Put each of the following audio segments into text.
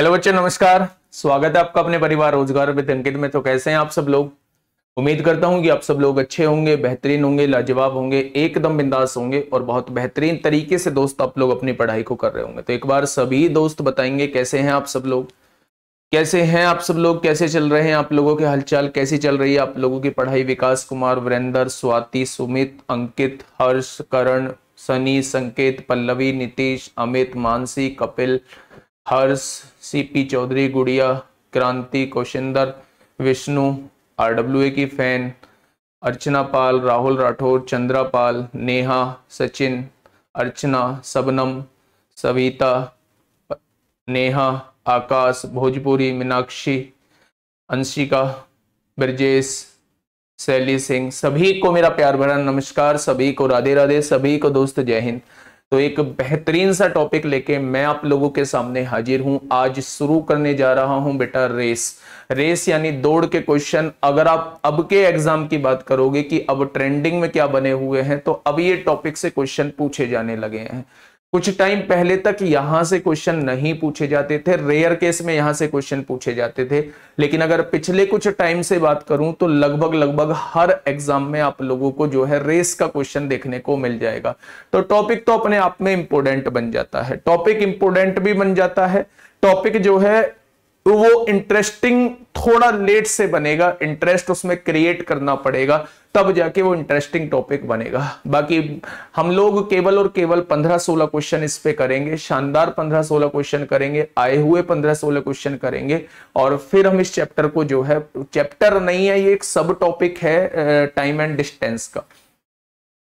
Hello बच्चों नमस्कार स्वागत है आपका अपने परिवार रोजगार विद अंकित में तो कैसे हैं आप सब लोग उम्मीद करता हूं कि आप सब लोग अच्छे होंगे बेहतरीन होंगे लाजवाब होंगे एकदम बिंदास होंगे और बहुत बेहतरीन तरीके से दोस्त आप लोग अपनी पढ़ाई को कर रहे होंगे तो एक बार सभी दोस्त बताएंगे कैसे हैं आप सब लोग कैसे हैं आप सब लोग कैसे चल रहे हैं आप लोगों के हलचल कैसी चल रही है आप लोगों की पढ़ाई विकास कुमार वरेंद्र स्वाति सुमित अंकित हर्ष करण सनी संकेत पल्लवी नीतीश अमित मानसी कपिल हर्ष सीपी चौधरी गुड़िया क्रांति कौशिंदर विष्णु ए की फैन अर्चना पाल राहुल राठौर चंद्रा पाल नेहा सचिन अर्चना सबनम सविता नेहा आकाश भोजपुरी मीनाक्षी अंशिका ब्रजेश शैली सिंह सभी को मेरा प्यार भरा नमस्कार सभी को राधे राधे सभी को दोस्त जय हिंद तो एक बेहतरीन सा टॉपिक लेके मैं आप लोगों के सामने हाजिर हूं आज शुरू करने जा रहा हूं बेटा रेस रेस यानी दौड़ के क्वेश्चन अगर आप अब के एग्जाम की बात करोगे कि अब ट्रेंडिंग में क्या बने हुए हैं तो अब ये टॉपिक से क्वेश्चन पूछे जाने लगे हैं कुछ टाइम पहले तक यहां से क्वेश्चन नहीं पूछे जाते थे रेयर केस में यहां से क्वेश्चन पूछे जाते थे लेकिन अगर पिछले कुछ टाइम से बात करूं तो लगभग लगभग हर एग्जाम में आप लोगों को जो है रेस का क्वेश्चन देखने को मिल जाएगा तो टॉपिक तो अपने आप में इंपोर्टेंट बन जाता है टॉपिक इंपोर्टेंट भी बन जाता है टॉपिक जो है वो इंटरेस्टिंग थोड़ा लेट से बनेगा इंटरेस्ट उसमें क्रिएट करना पड़ेगा तब जाके वो इंटरेस्टिंग टॉपिक बनेगा बाकी हम लोग केवल और केवल 15-16 क्वेश्चन इस पे करेंगे शानदार 15-16 क्वेश्चन करेंगे आए हुए 15-16 क्वेश्चन करेंगे और फिर हम इस चैप्टर को जो है चैप्टर नहीं है ये एक सब टॉपिक है टाइम एंड डिस्टेंस का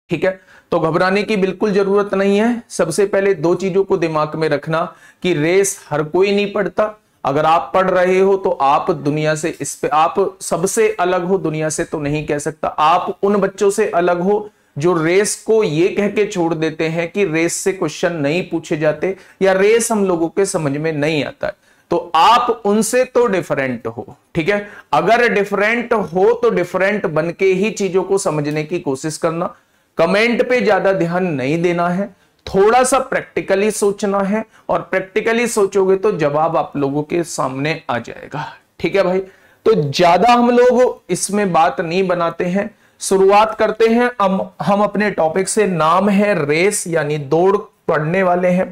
ठीक है तो घबराने की बिल्कुल जरूरत नहीं है सबसे पहले दो चीजों को दिमाग में रखना कि रेस हर कोई नहीं पढ़ता अगर आप पढ़ रहे हो तो आप दुनिया से इस पे आप सबसे अलग हो दुनिया से तो नहीं कह सकता आप उन बच्चों से अलग हो जो रेस को ये कह के छोड़ देते हैं कि रेस से क्वेश्चन नहीं पूछे जाते या रेस हम लोगों के समझ में नहीं आता है तो आप उनसे तो डिफरेंट हो ठीक है अगर डिफरेंट हो तो डिफरेंट बन के ही चीजों को समझने की कोशिश करना कमेंट पे ज्यादा ध्यान नहीं देना है थोड़ा सा प्रैक्टिकली सोचना है और प्रैक्टिकली सोचोगे तो जवाब आप लोगों के सामने आ जाएगा ठीक है भाई तो ज्यादा हम लोग इसमें बात नहीं बनाते हैं शुरुआत करते हैं हम हम अपने टॉपिक से नाम है रेस यानी दौड़ पढ़ने वाले हैं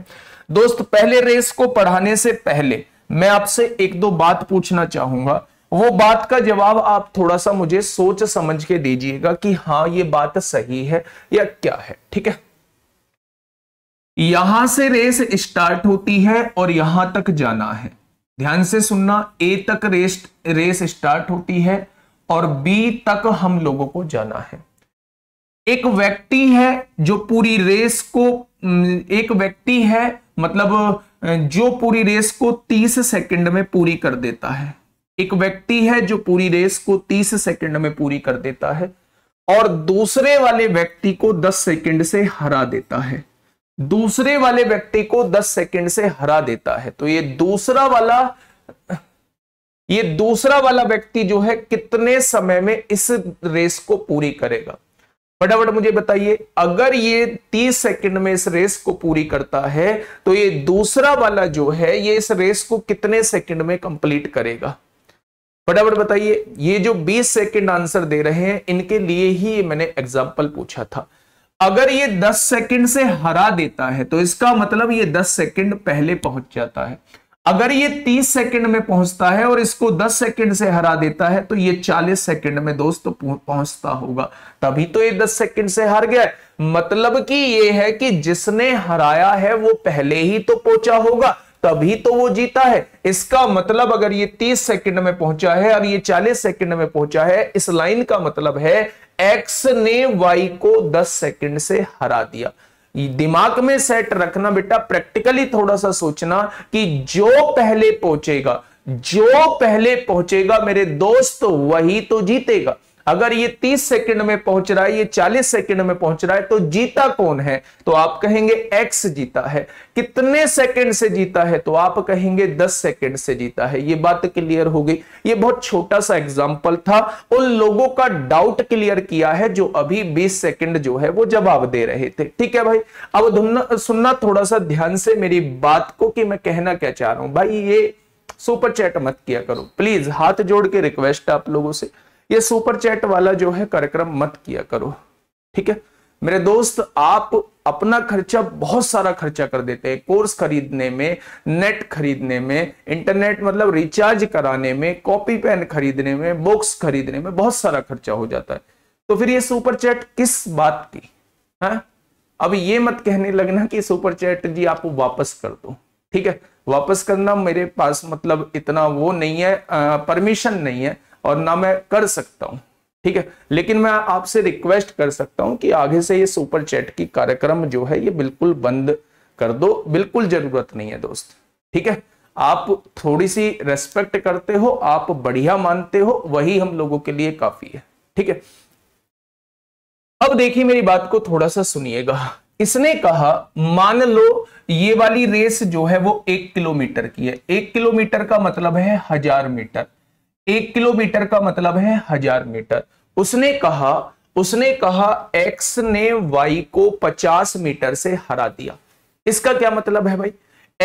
दोस्त पहले रेस को पढ़ाने से पहले मैं आपसे एक दो बात पूछना चाहूंगा वो बात का जवाब आप थोड़ा सा मुझे सोच समझ के दीजिएगा कि हाँ ये बात सही है या क्या है ठीक है यहां से रेस स्टार्ट होती है और यहां तक जाना है ध्यान से सुनना ए तक रेस रेस स्टार्ट होती है और बी तक हम लोगों को जाना है एक व्यक्ति है जो पूरी रेस को एक व्यक्ति है मतलब जो पूरी रेस को 30 सेकंड में पूरी कर देता है एक व्यक्ति है जो पूरी रेस को 30 सेकंड में पूरी कर देता है और दूसरे वाले व्यक्ति को 10 सेकंड से हरा देता है दूसरे वाले व्यक्ति को 10 सेकंड से हरा देता है तो ये दूसरा वाला ये दूसरा वाला व्यक्ति जो है कितने समय में इस रेस को पूरी करेगा फटाफट मुझे बताइए अगर ये 30 सेकंड में इस रेस को पूरी करता है तो ये दूसरा वाला जो है ये इस रेस को कितने सेकंड में कंप्लीट करेगा फटाफट बताइए ये जो 20 सेकंड आंसर दे रहे हैं इनके लिए ही मैंने एग्जाम्पल पूछा था अगर ये 10 सेकंड से हरा देता है तो इसका मतलब ये 10 सेकंड पहले पहुंच जाता है अगर ये 30 सेकंड में पहुंचता है और इसको 10 सेकंड से हरा देता है तो ये 40 सेकंड में दोस्त तो पहुंचता होगा तभी तो ये 10 सेकंड से हार गया मतलब कि ये है कि जिसने हराया है वो पहले ही तो पहुंचा होगा तभी तो वो जीता है इसका मतलब अगर ये 30 सेकंड में पहुंचा है और ये 40 सेकंड में पहुंचा है इस लाइन का मतलब है एक्स ने वाई को 10 सेकंड से हरा दिया दिमाग में सेट रखना बेटा प्रैक्टिकली थोड़ा सा सोचना कि जो पहले पहुंचेगा जो पहले पहुंचेगा मेरे दोस्त वही तो जीतेगा अगर ये 30 सेकंड में पहुंच रहा है ये 40 सेकंड में पहुंच रहा है तो जीता कौन है तो आप कहेंगे एक्स जीता है कितने सेकंड से जीता है तो आप कहेंगे 10 सेकंड से जीता है ये बात क्लियर हो गई ये बहुत छोटा सा एग्जाम्पल था उन लोगों का डाउट क्लियर किया है जो अभी बीस सेकेंड जो है वो जवाब दे रहे थे ठीक है भाई अब सुनना थोड़ा सा ध्यान से मेरी बात को कि मैं कहना क्या चाह रहा हूं भाई ये सुपर चैट मत किया करो प्लीज हाथ जोड़ के रिक्वेस्ट आप लोगों से ये सुपर चैट वाला जो है कार्यक्रम मत किया करो ठीक है मेरे दोस्त आप अपना खर्चा बहुत सारा खर्चा कर देते हैं कोर्स खरीदने में नेट खरीदने में इंटरनेट मतलब रिचार्ज कराने में कॉपी पेन खरीदने में बुक्स खरीदने में बहुत सारा खर्चा हो जाता है तो फिर ये सुपर चैट किस बात की है हाँ? अब ये मत कहने लगना कि सुपर चैट जी आप वापस कर दो ठीक है वापस करना मेरे पास मतलब इतना वो नहीं है परमिशन नहीं है और ना मैं कर सकता हूं ठीक है लेकिन मैं आपसे रिक्वेस्ट कर सकता हूं कि आगे से ये सुपर चैट की कार्यक्रम जो है ये बिल्कुल बंद कर दो बिल्कुल जरूरत नहीं है दोस्त ठीक है आप थोड़ी सी रेस्पेक्ट करते हो आप बढ़िया मानते हो वही हम लोगों के लिए काफी है ठीक है अब देखिए मेरी बात को थोड़ा सा सुनिएगा इसने कहा मान लो ये वाली रेस जो है वो एक किलोमीटर की है एक किलोमीटर का मतलब है हजार मीटर एक किलोमीटर का मतलब है हजार मीटर उसने कहा उसने कहा एक्स ने वाई को पचास मीटर से हरा दिया इसका क्या मतलब है भाई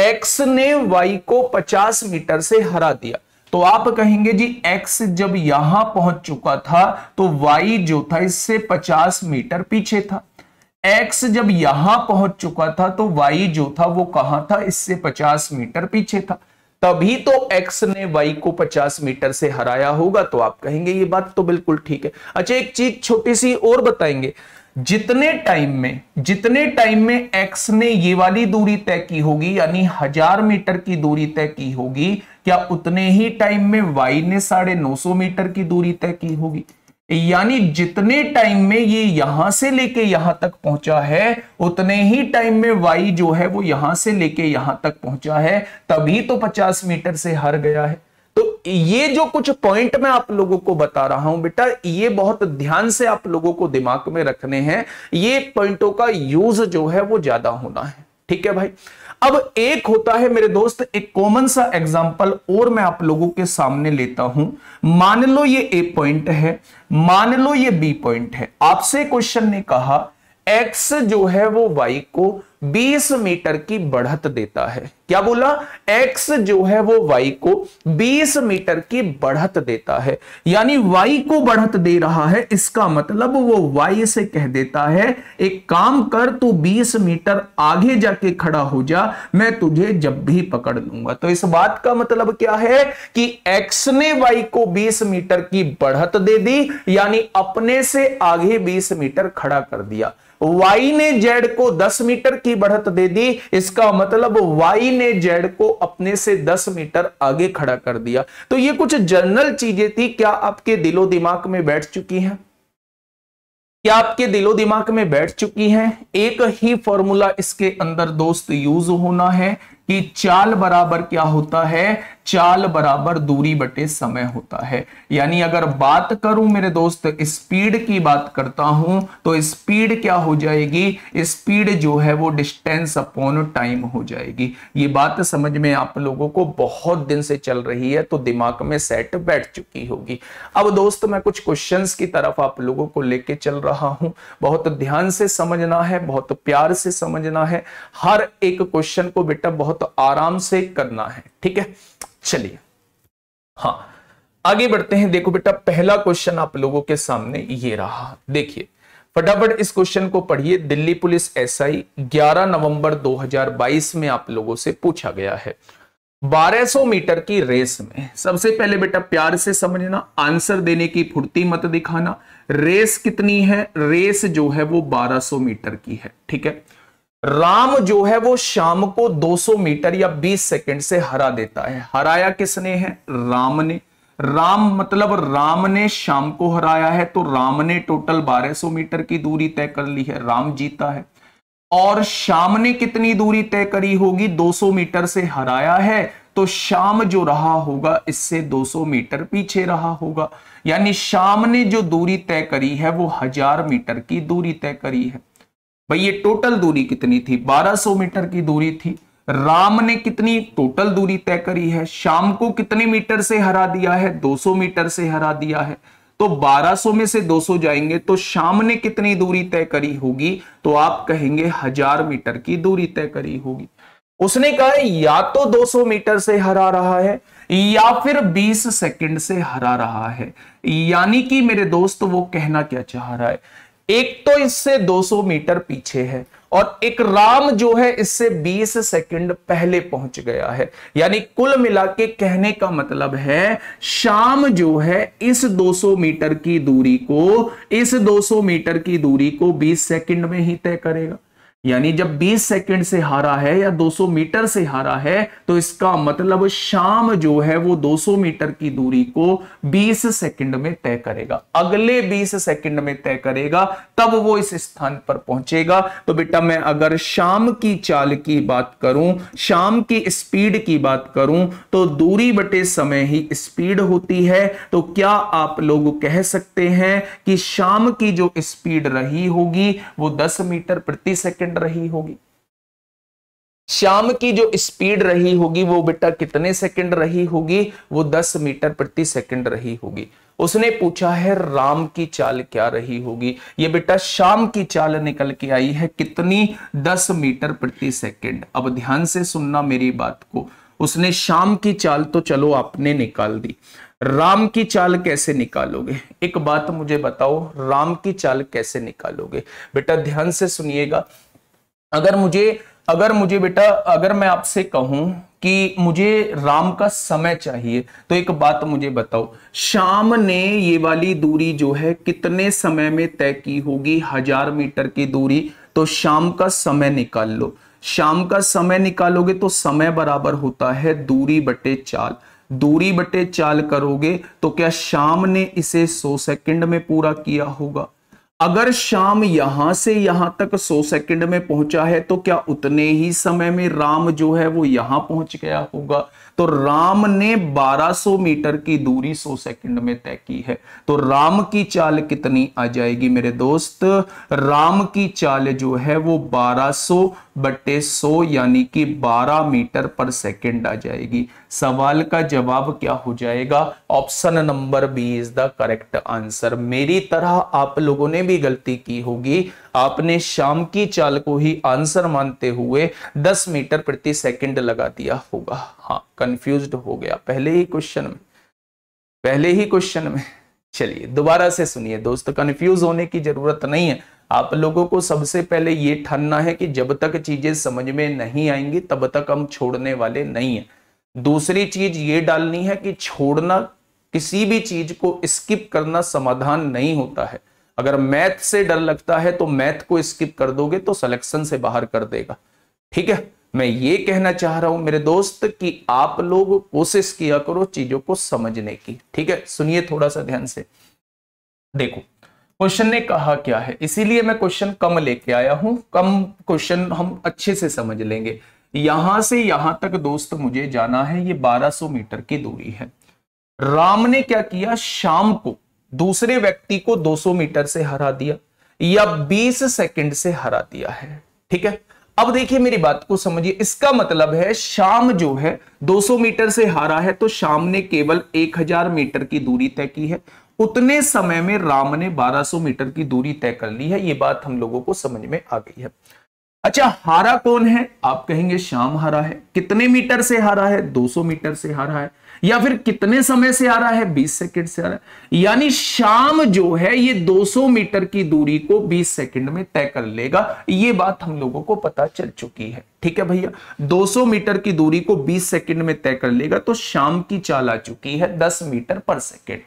एक्स ने वाई को पचास मीटर से हरा दिया तो आप कहेंगे जी एक्स जब यहां पहुंच चुका था तो वाई जो था इससे 50 मीटर पीछे था एक्स जब यहां पहुंच चुका था तो वाई जो था वो कहां था इससे 50 मीटर पीछे था तभी तो एक्स ने वाई को 50 मीटर से हराया होगा तो आप कहेंगे ये बात तो बिल्कुल ठीक है अच्छा एक चीज छोटी सी और बताएंगे जितने टाइम में जितने टाइम में एक्स ने ये वाली दूरी तय की होगी यानी हजार मीटर की दूरी तय की होगी क्या उतने ही टाइम में वाई ने साढ़े नौ सौ मीटर की दूरी तय की होगी यानी जितने टाइम में ये यहां से लेके यहां तक पहुंचा है उतने ही टाइम में वाई जो है वो यहां से लेके यहां तक पहुंचा है तभी तो 50 मीटर से हार गया है तो ये जो कुछ पॉइंट मैं आप लोगों को बता रहा हूं बेटा ये बहुत ध्यान से आप लोगों को दिमाग में रखने हैं ये पॉइंटों का यूज जो है वो ज्यादा होना है ठीक है भाई अब एक होता है मेरे दोस्त एक कॉमन सा एग्जांपल और मैं आप लोगों के सामने लेता हूं मान लो ये ए पॉइंट है मान लो ये बी पॉइंट है आपसे क्वेश्चन ने कहा एक्स जो है वो वाई को 20 मीटर की बढ़त देता है क्या बोला x जो है वो y को 20 मीटर की बढ़त देता है यानी y को बढ़त दे रहा है इसका मतलब वो y से कह देता है एक काम कर तू 20 मीटर आगे जाके खड़ा हो जा मैं तुझे जब भी पकड़ लूंगा तो इस बात का मतलब क्या है कि x ने y को 20 मीटर की बढ़त दे दी यानी अपने से आगे 20 मीटर खड़ा कर दिया y ने z को 10 मीटर की की बढ़त दे दी इसका मतलब वाई ने जेड को अपने से 10 मीटर आगे खड़ा कर दिया तो ये कुछ जनरल चीजें थी क्या आपके दिलो दिमाग में बैठ चुकी हैं क्या आपके दिलो दिमाग में बैठ चुकी हैं एक ही फॉर्मूला इसके अंदर दोस्त यूज होना है कि चाल बराबर क्या होता है चाल बराबर दूरी बटे समय होता है यानी अगर बात करूं मेरे दोस्त स्पीड की बात करता हूं तो स्पीड क्या हो जाएगी स्पीड जो है वो डिस्टेंस अपॉन टाइम हो जाएगी ये बात समझ में आप लोगों को बहुत दिन से चल रही है तो दिमाग में सेट बैठ चुकी होगी अब दोस्त मैं कुछ क्वेश्चन की तरफ आप लोगों को लेके चल रहा हूं बहुत ध्यान से समझना है बहुत प्यार से समझना है हर एक क्वेश्चन को बेटा बहुत आराम से करना है ठीक है चलिए हाँ आगे बढ़ते हैं देखो बेटा पहला क्वेश्चन आप लोगों के सामने ये रहा देखिए फटाफट इस क्वेश्चन को पढ़िए दिल्ली पुलिस एसआई 11 नवंबर 2022 में आप लोगों से पूछा गया है 1200 मीटर की रेस में सबसे पहले बेटा प्यार से समझना आंसर देने की फुर्ती मत दिखाना रेस कितनी है रेस जो है वो 1200 मीटर की है ठीक है राम जो है वो शाम को 200 मीटर या 20 सेकंड से हरा देता है हराया किसने है राम ने राम मतलब राम ने शाम को हराया है तो राम ने टोटल 1200 मीटर की दूरी तय कर ली है राम जीता है और शाम ने कितनी दूरी तय करी होगी 200 मीटर से हराया है तो शाम जो रहा होगा इससे 200 मीटर पीछे रहा होगा यानी शाम ने जो दूरी तय करी है वो हजार मीटर की दूरी तय करी है भाई ये टोटल दूरी कितनी थी 1200 मीटर की दूरी थी राम ने कितनी टोटल दूरी तय करी है शाम को कितने मीटर से हरा दिया है 200 मीटर से हरा दिया है तो 1200 में से 200 जाएंगे तो शाम ने कितनी दूरी तय करी होगी तो आप कहेंगे हजार मीटर की दूरी तय करी होगी उसने कहा या तो 200 मीटर से हरा रहा है या फिर 20 सेकंड से हरा रहा है यानी कि मेरे दोस्त वो कहना क्या चाह रहा है एक तो इससे 200 मीटर पीछे है और एक राम जो है इससे 20 सेकंड पहले पहुंच गया है यानी कुल मिला के कहने का मतलब है शाम जो है इस 200 मीटर की दूरी को इस 200 मीटर की दूरी को 20 सेकंड में ही तय करेगा यानी जब 20 सेकंड से हारा है या 200 मीटर से हारा है तो इसका मतलब शाम जो है वो 200 मीटर की दूरी को 20 सेकंड में तय करेगा अगले 20 सेकंड में तय करेगा तब वो इस स्थान पर पहुंचेगा तो बेटा मैं अगर शाम की चाल की बात करूं शाम की स्पीड की बात करूं तो दूरी बटे समय ही स्पीड होती है तो क्या आप लोग कह सकते हैं कि शाम की जो स्पीड रही होगी वो दस मीटर प्रति सेकेंड सेकंड रही होगी शाम की जो स्पीड रही होगी वो बेटा कितने सेकंड रही होगी वो 10 मीटर प्रति सेकंड रही होगी उसने पूछा है राम की चाल क्या रही होगी ये बेटा शाम की चाल निकल के आई है कितनी 10 मीटर प्रति सेकंड अब ध्यान से सुनना मेरी बात को उसने शाम की चाल तो चलो आपने निकाल दी राम की चाल कैसे निकालोगे एक बात मुझे बताओ राम की चाल कैसे निकालोगे बेटा ध्यान से सुनिएगा अगर मुझे अगर मुझे बेटा अगर मैं आपसे कहूं कि मुझे राम का समय चाहिए तो एक बात मुझे बताओ शाम ने ये वाली दूरी जो है कितने समय में तय की होगी हजार मीटर की दूरी तो शाम का समय निकाल लो शाम का समय निकालोगे तो समय बराबर होता है दूरी बटे चाल दूरी बटे चाल करोगे तो क्या शाम ने इसे 100 सेकंड में पूरा किया होगा अगर शाम यहां से यहां तक 100 सेकंड में पहुंचा है तो क्या उतने ही समय में राम जो है वो यहां पहुंच गया होगा तो राम ने 1200 मीटर की दूरी 100 सेकंड में तय की है तो राम की चाल कितनी आ जाएगी मेरे दोस्त राम की चाल जो है वो 1200 बटे 100 यानी कि 12 मीटर पर सेकंड आ जाएगी सवाल का जवाब क्या हो जाएगा option number B is the correct answer मेरी तरह आप लोगों ने भी गलती की होगी आपने शाम की चाल को ही आंसर मानते हुए 10 मीटर प्रति सेकंड लगा दिया होगा हाँ कंफ्यूज हो गया पहले ही क्वेश्चन में पहले ही क्वेश्चन में चलिए दोबारा से सुनिए दोस्त कंफ्यूज होने की जरूरत नहीं है आप लोगों को सबसे पहले ये ठनना है कि जब तक चीजें समझ में नहीं आएंगी तब तक हम छोड़ने वाले नहीं है दूसरी चीज ये डालनी है कि छोड़ना किसी भी चीज को स्किप करना समाधान नहीं होता है अगर मैथ से डर लगता है तो मैथ को स्किप कर दोगे तो सिलेक्शन से बाहर कर देगा ठीक है मैं ये कहना चाह रहा हूं मेरे दोस्त कि आप लोग कोशिश किया करो चीजों को समझने की ठीक है सुनिए थोड़ा सा ध्यान से देखो क्वेश्चन ने कहा क्या है इसीलिए मैं क्वेश्चन कम लेके आया हूं कम क्वेश्चन हम अच्छे से समझ लेंगे यहां से यहां तक दोस्त मुझे जाना है ये 1200 मीटर की दूरी है राम ने क्या किया शाम को दूसरे व्यक्ति को 200 मीटर से हरा दिया या 20 सेकंड से हरा दिया है ठीक है अब देखिए मेरी बात को समझिए इसका मतलब है शाम जो है 200 मीटर से हारा है तो शाम ने केवल 1000 मीटर की दूरी तय की है उतने समय में राम ने 1200 मीटर की दूरी तय कर ली है ये बात हम लोगों को समझ में आ गई है अच्छा हारा कौन है आप कहेंगे शाम हारा है कितने मीटर से हारा है 200 मीटर से हारा है या फिर कितने समय से आ रहा है 20 सेकंड से आ रहा है यानी शाम जो है ये 200 मीटर की दूरी को 20 सेकंड में तय कर लेगा ये बात हम लोगों को पता चल चुकी है ठीक है भैया 200 मीटर की दूरी को 20 सेकंड में तय कर लेगा तो शाम की चाल आ चुकी है 10 मीटर पर सेकंड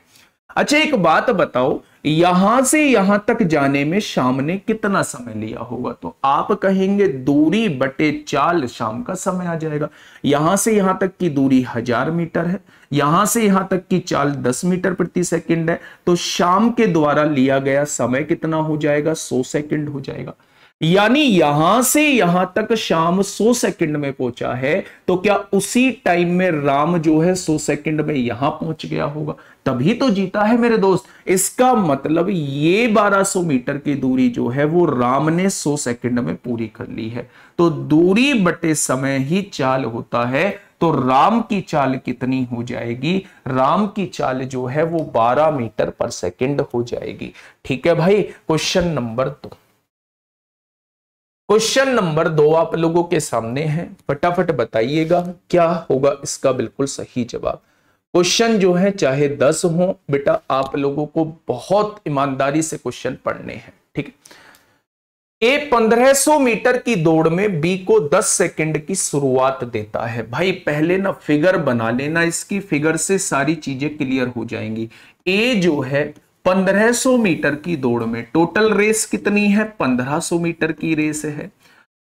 अच्छा एक बात बताओ यहां से यहां तक जाने में शाम ने कितना समय लिया होगा तो आप कहेंगे दूरी बटे चाल शाम का समय आ जाएगा यहां से यहां तक की दूरी हजार मीटर है यहां से यहां तक की चाल दस मीटर प्रति सेकंड है तो शाम के द्वारा लिया गया समय कितना हो जाएगा सौ सेकंड हो जाएगा यानी यहां से यहां तक शाम 100 सेकंड में पहुंचा है तो क्या उसी टाइम में राम जो है 100 सेकंड में यहां पहुंच गया होगा तभी तो जीता है मेरे दोस्त इसका मतलब ये 1200 मीटर की दूरी जो है वो राम ने 100 सेकंड में पूरी कर ली है तो दूरी बटे समय ही चाल होता है तो राम की चाल कितनी हो जाएगी राम की चाल जो है वो 12 मीटर पर सेकंड हो जाएगी ठीक है भाई क्वेश्चन नंबर दो तो. क्वेश्चन नंबर दो आप लोगों के सामने है फटाफट बताइएगा क्या होगा इसका बिल्कुल सही जवाब क्वेश्चन जो है चाहे दस हो बेटा आप लोगों को बहुत ईमानदारी से क्वेश्चन पढ़ने हैं ठीक है ए 1500 मीटर की दौड़ में बी को 10 सेकंड की शुरुआत देता है भाई पहले ना फिगर बना लेना इसकी फिगर से सारी चीजें क्लियर हो जाएंगी ए जो है 1500 मीटर की दौड़ में टोटल रेस कितनी है 1500 मीटर की रेस है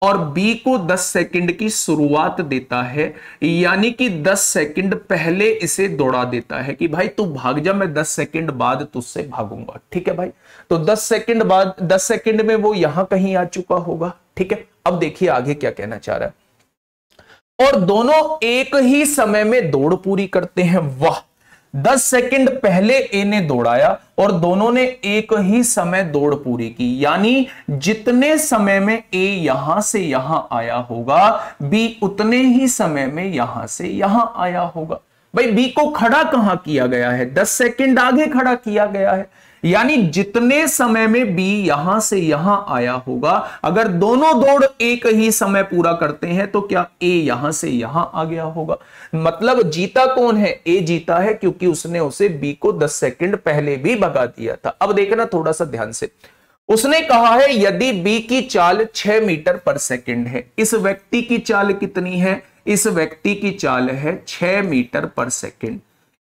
और बी को 10 सेकंड की शुरुआत देता है यानी कि 10 सेकंड पहले इसे दौड़ा देता है कि भाई तू भाग जा मैं 10 सेकंड बाद तुझसे भागूंगा ठीक है भाई तो 10 सेकंड बाद 10 सेकंड में वो यहां कहीं आ चुका होगा ठीक है अब देखिए आगे क्या कहना चाह रहा है और दोनों एक ही समय में दौड़ पूरी करते हैं वाह दस सेकंड पहले ए ने दौड़ाया और दोनों ने एक ही समय दौड़ पूरी की यानी जितने समय में ए यहां से यहां आया होगा बी उतने ही समय में यहां से यहां आया होगा भाई बी को खड़ा कहां किया गया है दस सेकंड आगे खड़ा किया गया है यानी जितने समय में बी यहां से यहां आया होगा अगर दोनों दौड़ एक ही समय पूरा करते हैं तो क्या ए यहां से यहां आ गया होगा मतलब जीता कौन है ए जीता है क्योंकि उसने उसे बी को 10 सेकंड पहले भी भगा दिया था अब देखना थोड़ा सा ध्यान से उसने कहा है यदि बी की चाल 6 मीटर पर सेकेंड है इस व्यक्ति की चाल कितनी है इस व्यक्ति की चाल है छह मीटर पर सेकेंड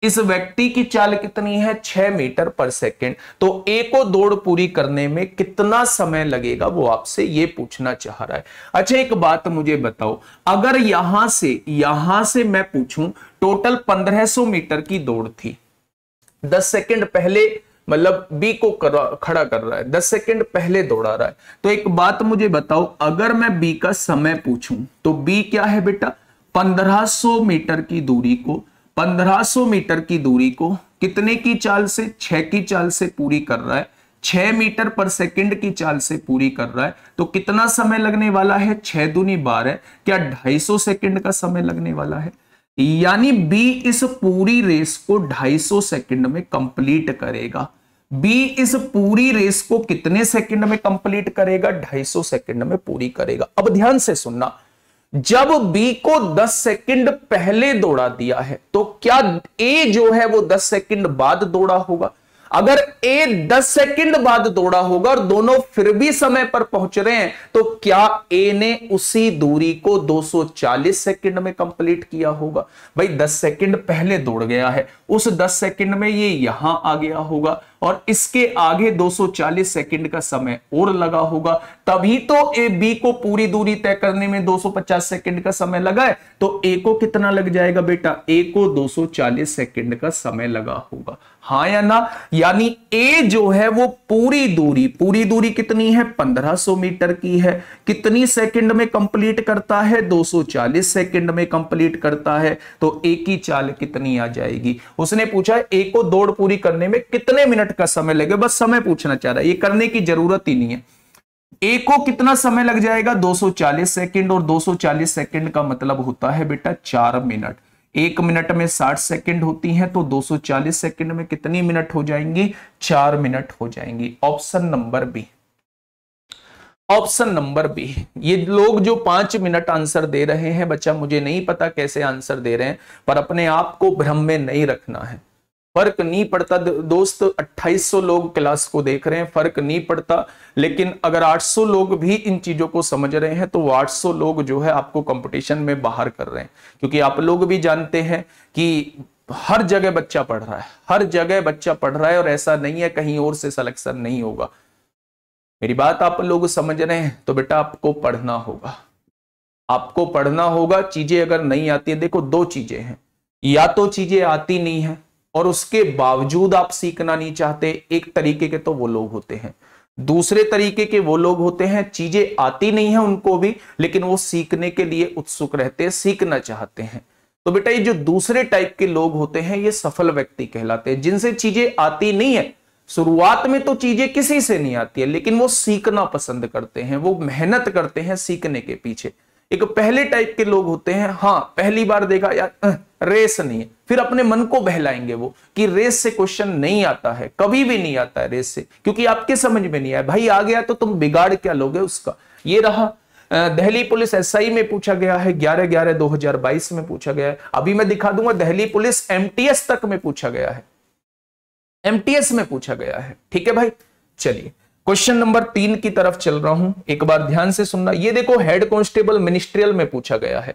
इस व्यक्ति की चाल कितनी है छह मीटर पर सेकेंड तो ए को दौड़ पूरी करने में कितना समय लगेगा वो आपसे ये पूछना चाह रहा है अच्छा एक बात मुझे बताओ अगर यहां से यहां से मैं पूछूं टोटल 1500 मीटर की दौड़ थी 10 सेकेंड पहले मतलब बी को कर खड़ा कर रहा है 10 सेकेंड पहले दौड़ा रहा है तो एक बात मुझे बताओ अगर मैं बी का समय पूछूं तो बी क्या है बेटा पंद्रह मीटर की दूरी को 1500 मीटर की दूरी को कितने की चाल से छह की चाल से पूरी कर रहा है छह मीटर पर सेकंड की चाल से पूरी कर रहा है तो कितना समय लगने वाला है छह दूनी बारह क्या 250 सेकंड का समय लगने वाला है यानी बी इस पूरी रेस को 250 सेकंड में कंप्लीट करेगा बी इस पूरी रेस को कितने सेकंड में कंप्लीट करेगा 250 सेकंड में पूरी करेगा अब ध्यान से सुनना जब बी को 10 सेकंड पहले दौड़ा दिया है तो क्या ए जो है वो 10 सेकंड बाद दौड़ा होगा अगर ए 10 सेकंड बाद दौड़ा होगा और दोनों फिर भी समय पर पहुंच रहे हैं तो क्या ए ने उसी दूरी को 240 सेकंड में कंप्लीट किया होगा भाई 10 सेकंड पहले दौड़ गया है उस 10 सेकंड में ये यहां आ गया होगा और इसके आगे 240 सेकंड का समय और लगा होगा तभी तो ए बी को पूरी दूरी तय करने में 250 सेकंड का समय लगा है तो ए को कितना लग जाएगा बेटा ए को 240 सेकंड का समय लगा होगा हाँ या ना यानी ए जो है वो पूरी दूरी पूरी दूरी कितनी है 1500 मीटर की है कितनी सेकंड में कंप्लीट करता है 240 सेकंड में कंप्लीट करता है तो ए की चाल कितनी आ जाएगी उसने पूछा ए को दौड़ पूरी करने में कितने मिनट का समय लगे बस समय पूछना चाह रहा है ये करने की जरूरत ही नहीं है ए को कितना समय लग जाएगा 240 सेकंड और 240 सेकंड का मतलब होता है बेटा चार मिनट एक मिनट में 60 सेकंड होती हैं तो 240 सेकंड में कितनी मिनट हो जाएंगी चार मिनट हो जाएंगी option number B option number B ये लोग जो पांच मिनट आंसर दे रहे हैं बच्चा मुझे नहीं पता कैसे आंसर दे रहे हैं पर अपने आप को भ्रम में नहीं रखना है फर्क नहीं पड़ता दोस्त 2800 लोग क्लास को देख रहे हैं फर्क नहीं पड़ता लेकिन अगर 800 लोग भी इन चीजों को समझ रहे हैं तो वो 800 लोग जो है आपको कंपटीशन में बाहर कर रहे हैं क्योंकि आप लोग भी जानते हैं कि हर जगह बच्चा पढ़ रहा है हर जगह बच्चा पढ़ रहा है और ऐसा नहीं है कहीं और से सलेक्शन नहीं होगा मेरी बात आप लोग समझ रहे हैं तो बेटा आपको पढ़ना होगा आपको पढ़ना होगा चीजें अगर नहीं आती है देखो दो चीजें हैं या तो चीजें आती नहीं है और उसके बावजूद आप सीखना नहीं चाहते एक तरीके के तो वो लोग होते हैं दूसरे तरीके के वो लोग होते हैं चीजें आती नहीं है उनको भी लेकिन वो सीखने के लिए उत्सुक रहते हैं सीखना चाहते हैं तो बेटा ये जो दूसरे टाइप के लोग होते हैं ये सफल व्यक्ति कहलाते हैं जिनसे चीजें आती नहीं है शुरुआत में तो चीजें किसी से नहीं आती है लेकिन वो सीखना पसंद करते हैं वो मेहनत करते हैं सीखने के पीछे एक पहले टाइप के लोग होते हैं हाँ पहली बार देखा यार रेस नहीं है फिर अपने मन को बहलाएंगे वो कि रेस से क्वेश्चन नहीं आता है कभी भी नहीं आता है रेस से क्योंकि आपके समझ में नहीं आया भाई आ गया तो तुम बिगाड़ क्या लोगे उसका ये रहा दहली पुलिस एसआई में पूछा गया है ग्यारह ग्यारह दो हजार बाईस में पूछा गया है अभी मैं दिखा दूंगा दहली पुलिस एमटीएस तक में पूछा गया है एमटीएस में पूछा गया है ठीक है भाई चलिए क्वेश्चन नंबर तीन की तरफ चल रहा हूं एक बार ध्यान से सुनना ये देखो हेड कांस्टेबल मिनिस्ट्रियल में पूछा गया है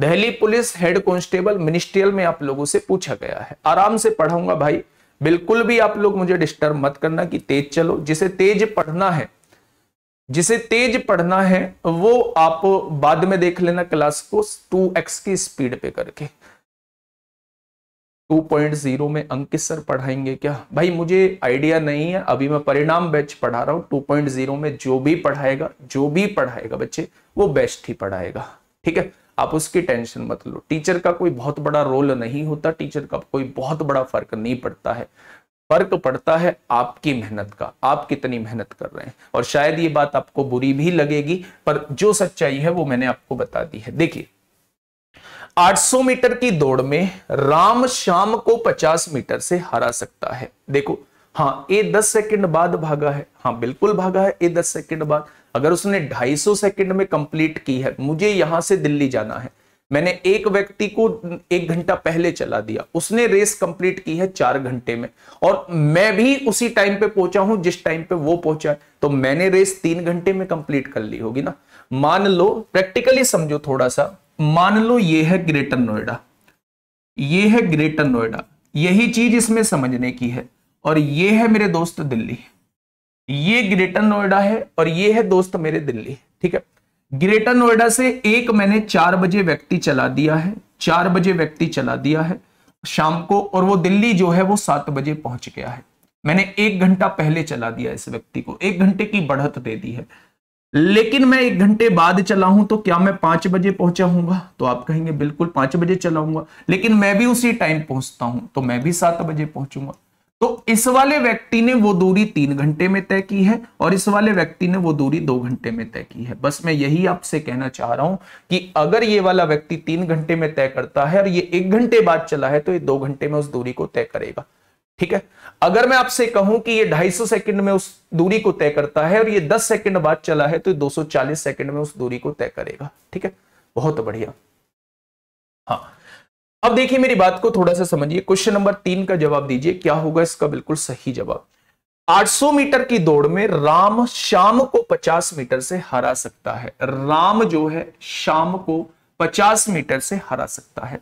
Delhi police head constable ministerial में आप लोगों से पूछा गया है आराम से पढ़ाऊंगा भाई बिल्कुल भी आप लोग मुझे डिस्टर्ब मत करना कि तेज चलो जिसे तेज पढ़ना है जिसे तेज पढ़ना है वो आप बाद में देख लेना क्लास को टू एक्स की स्पीड पे करके 2.0 में अंकित सर पढ़ाएंगे क्या भाई मुझे आइडिया नहीं है अभी मैं परिणाम बैच पढ़ा रहा हूँ 2.0 में जो भी पढ़ाएगा जो भी पढ़ाएगा बच्चे वो बेस्ट ही पढ़ाएगा ठीक है आप उसकी टेंशन मत लो टीचर का कोई बहुत बड़ा रोल नहीं होता टीचर का कोई बहुत बड़ा फर्क नहीं पड़ता है फर्क पड़ता है आपकी मेहनत का आप कितनी मेहनत कर रहे हैं और शायद ये बात आपको बुरी भी लगेगी पर जो सच्चाई है वो मैंने आपको बता दी है देखिए 800 मीटर की दौड़ में राम शाम को 50 मीटर से हरा सकता है देखो हाँ ए 10 सेकंड बाद भागा है हाँ बिल्कुल भागा है ए 10 सेकंड बाद अगर उसने 250 सेकंड में कंप्लीट की है मुझे यहां से दिल्ली जाना है मैंने एक व्यक्ति को एक घंटा पहले चला दिया उसने रेस कंप्लीट की है चार घंटे में और मैं भी उसी टाइम पे पहुंचा हूं जिस टाइम पे वो पहुंचा है तो मैंने रेस तीन घंटे में कंप्लीट कर ली होगी ना मान लो प्रैक्टिकली समझो थोड़ा सा मान लो ये है ग्रेटर नोएडा ये है ग्रेटर नोएडा यही चीज इसमें समझने की है और ये है मेरे दोस्त दिल्ली ये ग्रेटर नोएडा है और ये है दोस्त मेरे दिल्ली ठीक है ग्रेटर नोएडा से एक मैंने चार बजे व्यक्ति चला दिया है चार बजे व्यक्ति चला दिया है शाम को और वो दिल्ली जो है वो सात बजे पहुंच गया है मैंने एक घंटा पहले चला दिया इस व्यक्ति को एक घंटे की बढ़त दे दी है लेकिन मैं एक घंटे बाद चला हूं तो क्या मैं पांच बजे पहुंचाऊंगा तो आप कहेंगे बिल्कुल पांच बजे चलाऊंगा लेकिन मैं भी उसी टाइम पहुंचता हूं तो मैं भी सात बजे पहुंचूंगा तो इस वाले व्यक्ति ने वो दूरी तीन घंटे में तय की है और इस वाले व्यक्ति ने वो दूरी दो घंटे में तय की है बस मैं यही आपसे कहना चाह रहा हूं कि अगर ये वाला व्यक्ति तीन घंटे में तय करता है और ये एक घंटे बाद चला है तो ये दो घंटे में उस दूरी को तय करेगा ठीक है अगर मैं आपसे कहूं कि ये 250 सेकंड में उस दूरी को तय करता है और ये 10 सेकंड बाद चला है तो 240 सेकंड में उस दूरी को तय करेगा ठीक है बहुत बढ़िया हाँ अब देखिए मेरी बात को थोड़ा सा समझिए क्वेश्चन नंबर तीन का जवाब दीजिए क्या होगा इसका बिल्कुल सही जवाब 800 मीटर की दौड़ में राम शाम को 50 मीटर से हरा सकता है राम जो है शाम को 50 मीटर से हरा सकता है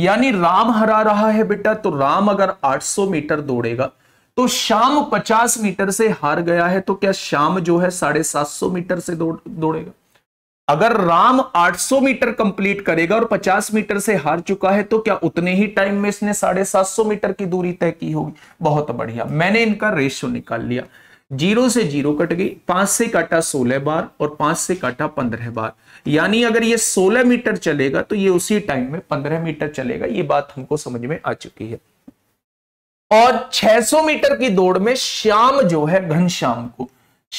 यानी राम हरा रहा है बेटा तो राम अगर 800 मीटर दौड़ेगा तो शाम 50 मीटर से हार गया है तो क्या शाम जो है साढ़े सात सौ मीटर से दौड़ेगा अगर राम 800 मीटर कंप्लीट करेगा और 50 मीटर से हार चुका है तो क्या उतने ही टाइम में इसने साढ़े सात सौ मीटर की दूरी तय की होगी बहुत बढ़िया मैंने इनका रेशियो निकाल लिया जीरो से जीरो कट गई पांच से काटा सोलह बार और पांच से काटा पंद्रह बार यानी अगर ये सोलह मीटर चलेगा तो ये उसी टाइम में पंद्रह मीटर चलेगा ये बात हमको समझ में आ चुकी है और 600 मीटर की दौड़ में श्याम जो है घनश्याम को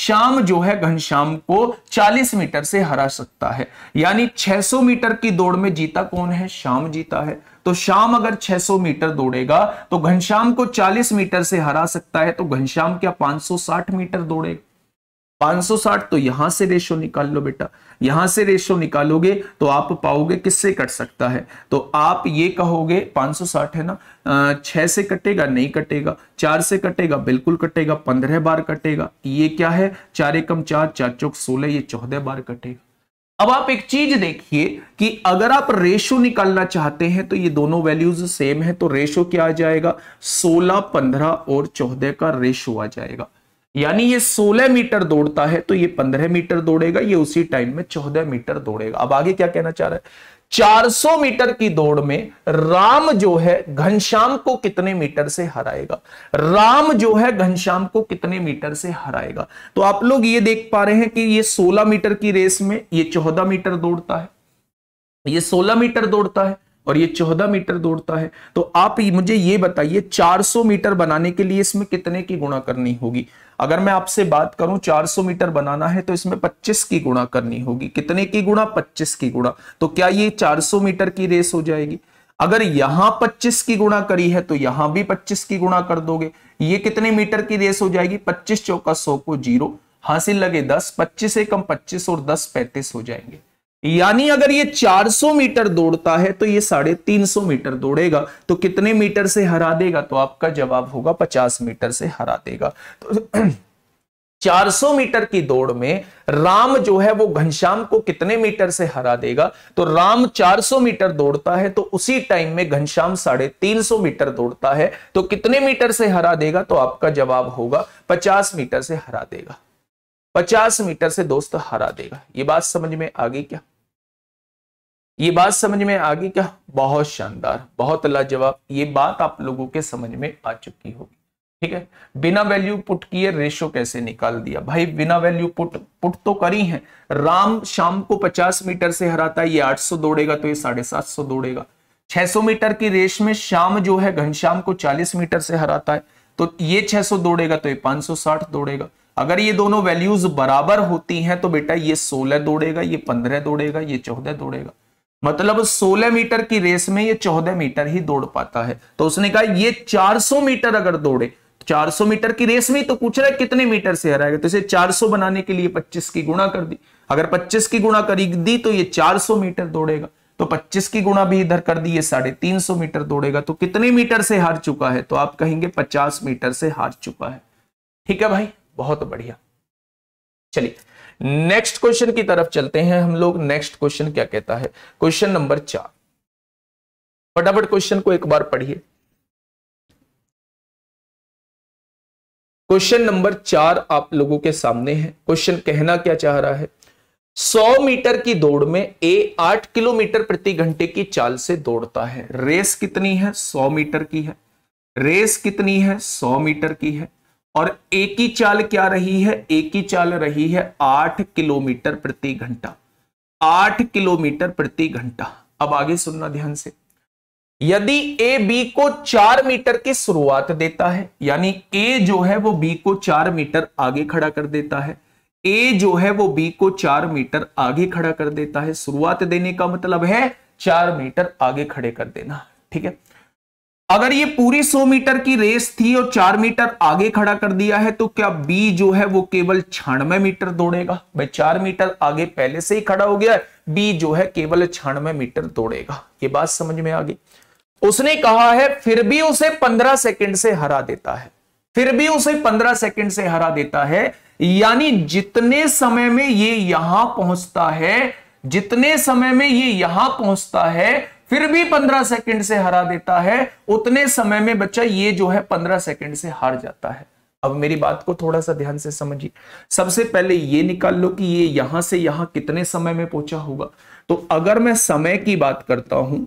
श्याम जो है घनश्याम को 40 मीटर से हरा सकता है यानी 600 मीटर की दौड़ में जीता कौन है श्याम जीता है तो शाम अगर 600 मीटर दौड़ेगा तो घनश्याम को 40 मीटर से हरा सकता है तो घनश्याम क्या 560 मीटर दौड़ेगा 560 तो यहां से रेशो निकाल लो बेटा यहां से रेशो निकालोगे तो आप पाओगे किससे कट सकता है तो आप ये कहोगे 560 है ना छह से कटेगा नहीं कटेगा चार से कटेगा बिल्कुल कटेगा पंद्रह बार कटेगा ये क्या है चार एकम चार चार चौक सोलह ये चौदह बार कटेगा अब आप एक चीज देखिए कि अगर आप रेशो निकालना चाहते हैं तो ये दोनों वैल्यूज सेम है तो रेशो क्या आ जाएगा 16, 15 और 14 का रेशो आ जाएगा यानी ये 16 मीटर दौड़ता है तो ये 15 मीटर दौड़ेगा ये उसी टाइम में 14 मीटर दौड़ेगा अब आगे क्या कहना चाह रहा है 400 मीटर की दौड़ में राम जो है घनश्याम को कितने मीटर से हराएगा राम जो है घनश्याम को कितने मीटर से हराएगा तो आप लोग ये देख पा रहे हैं कि ये 16 मीटर की रेस में ये 14 मीटर दौड़ता है ये 16 मीटर दौड़ता है और ये चौदह मीटर दौड़ता है तो आप मुझे ये बताइए 400 मीटर बनाने के लिए इसमें कितने की गुणा करनी होगी अगर मैं आपसे बात करूं 400 मीटर बनाना है तो इसमें 25 की गुणा करनी होगी कितने की गुणा 25 की गुणा तो क्या ये 400 मीटर की रेस हो जाएगी अगर यहां 25 की गुणा करी है तो यहां भी 25 की गुणा कर दोगे ये कितने मीटर की रेस हो जाएगी पच्चीस चौका सौ को जीरो हासिल लगे दस पच्चीस से कम पच्चीस और दस पैंतीस हो जाएंगे यानी अगर ये 400 मीटर दौड़ता है तो ये साढ़े तीन मीटर दौड़ेगा तो कितने मीटर से हरा देगा तो आपका जवाब होगा 50 मीटर से हरा देगा तो 400 मीटर की दौड़ में राम जो है वो घनश्याम को कितने मीटर से हरा देगा तो राम 400 मीटर दौड़ता है तो उसी टाइम में घनश्याम साढ़े तीन मीटर दौड़ता है तो कितने मीटर से हरा देगा तो आपका जवाब होगा पचास मीटर से हरा देगा 50 मीटर से दोस्त हरा देगा ये बात समझ में आ गई क्या ये बात समझ में आ गई क्या बहुत शानदार बहुत लाजवाब ये बात आप लोगों के समझ में आ चुकी होगी ठीक है बिना वैल्यू पुट किए रेशो कैसे निकाल दिया भाई बिना वैल्यू पुट पुट तो करी है राम शाम को 50 मीटर से हराता है ये 800 दौड़ेगा तो ये साढ़े सात सौ दौड़ेगा 600 मीटर की रेस में शाम जो है घनश्याम को 40 मीटर से हराता है तो ये 600 दौड़ेगा तो ये 560 दौड़ेगा अगर ये दोनों वैल्यूज बराबर होती हैं तो बेटा ये सोलह दौड़ेगा ये पंद्रह दौड़ेगा ये चौदह दौड़ेगा मतलब 16 मीटर की रेस में ये 14 मीटर ही दौड़ पाता है तो उसने कहा ये 400 मीटर अगर दौड़े 400 मीटर की रेस में तो पूछ रहा है कितने मीटर से हराएगा तो इसे 400 बनाने के लिए 25 की गुणा कर दी अगर 25 की गुणा कर दी तो ये 400 मीटर दौड़ेगा तो 25 की गुणा भी इधर कर दी ये साढ़े तीन सौ मीटर दौड़ेगा तो कितने मीटर से हार चुका है तो आप कहेंगे पचास मीटर से हार चुका है ठीक है भाई बहुत बढ़िया चलिए नेक्स्ट क्वेश्चन की तरफ चलते हैं हम लोग नेक्स्ट क्वेश्चन क्या कहता है क्वेश्चन नंबर चार फटाफट क्वेश्चन को एक बार पढ़िए क्वेश्चन नंबर चार आप लोगों के सामने है क्वेश्चन कहना क्या चाह रहा है 100 मीटर की दौड़ में ए 8 किलोमीटर प्रति घंटे की चाल से दौड़ता है रेस कितनी है 100 मीटर की है रेस कितनी है 100 मीटर की है और ए की चाल क्या रही है ए की चाल रही है आठ किलोमीटर प्रति घंटा आठ किलोमीटर प्रति घंटा अब आगे सुनना ध्यान से यदि ए बी को चार मीटर की शुरुआत देता है यानी ए जो है वो बी को चार मीटर आगे खड़ा कर देता है ए जो है वो बी को चार मीटर आगे खड़ा कर देता है शुरुआत देने का मतलब है चार मीटर आगे खड़े कर देना ठीक है अगर ये पूरी 100 मीटर की रेस थी और चार मीटर आगे खड़ा कर दिया है तो क्या बी जो है वो केवल छियानवे मीटर दौड़ेगा भाई चार मीटर आगे पहले से ही खड़ा हो गया बी जो है केवल छियानवे मीटर दौड़ेगा ये बात समझ में आ गई उसने कहा है फिर भी उसे पंद्रह सेकंड से हरा देता है फिर भी उसे पंद्रह सेकंड से हरा देता है यानी जितने समय में ये यहां पहुंचता है जितने समय में ये यहां पहुंचता है फिर भी पंद्रह सेकंड से हरा देता है उतने समय में बच्चा ये जो है पंद्रह सेकंड से हार जाता है अब मेरी बात को थोड़ा सा ध्यान से समझिए सबसे पहले ये निकाल लो कि ये यहां से यहां कितने समय में पहुंचा होगा तो अगर मैं समय की बात करता हूं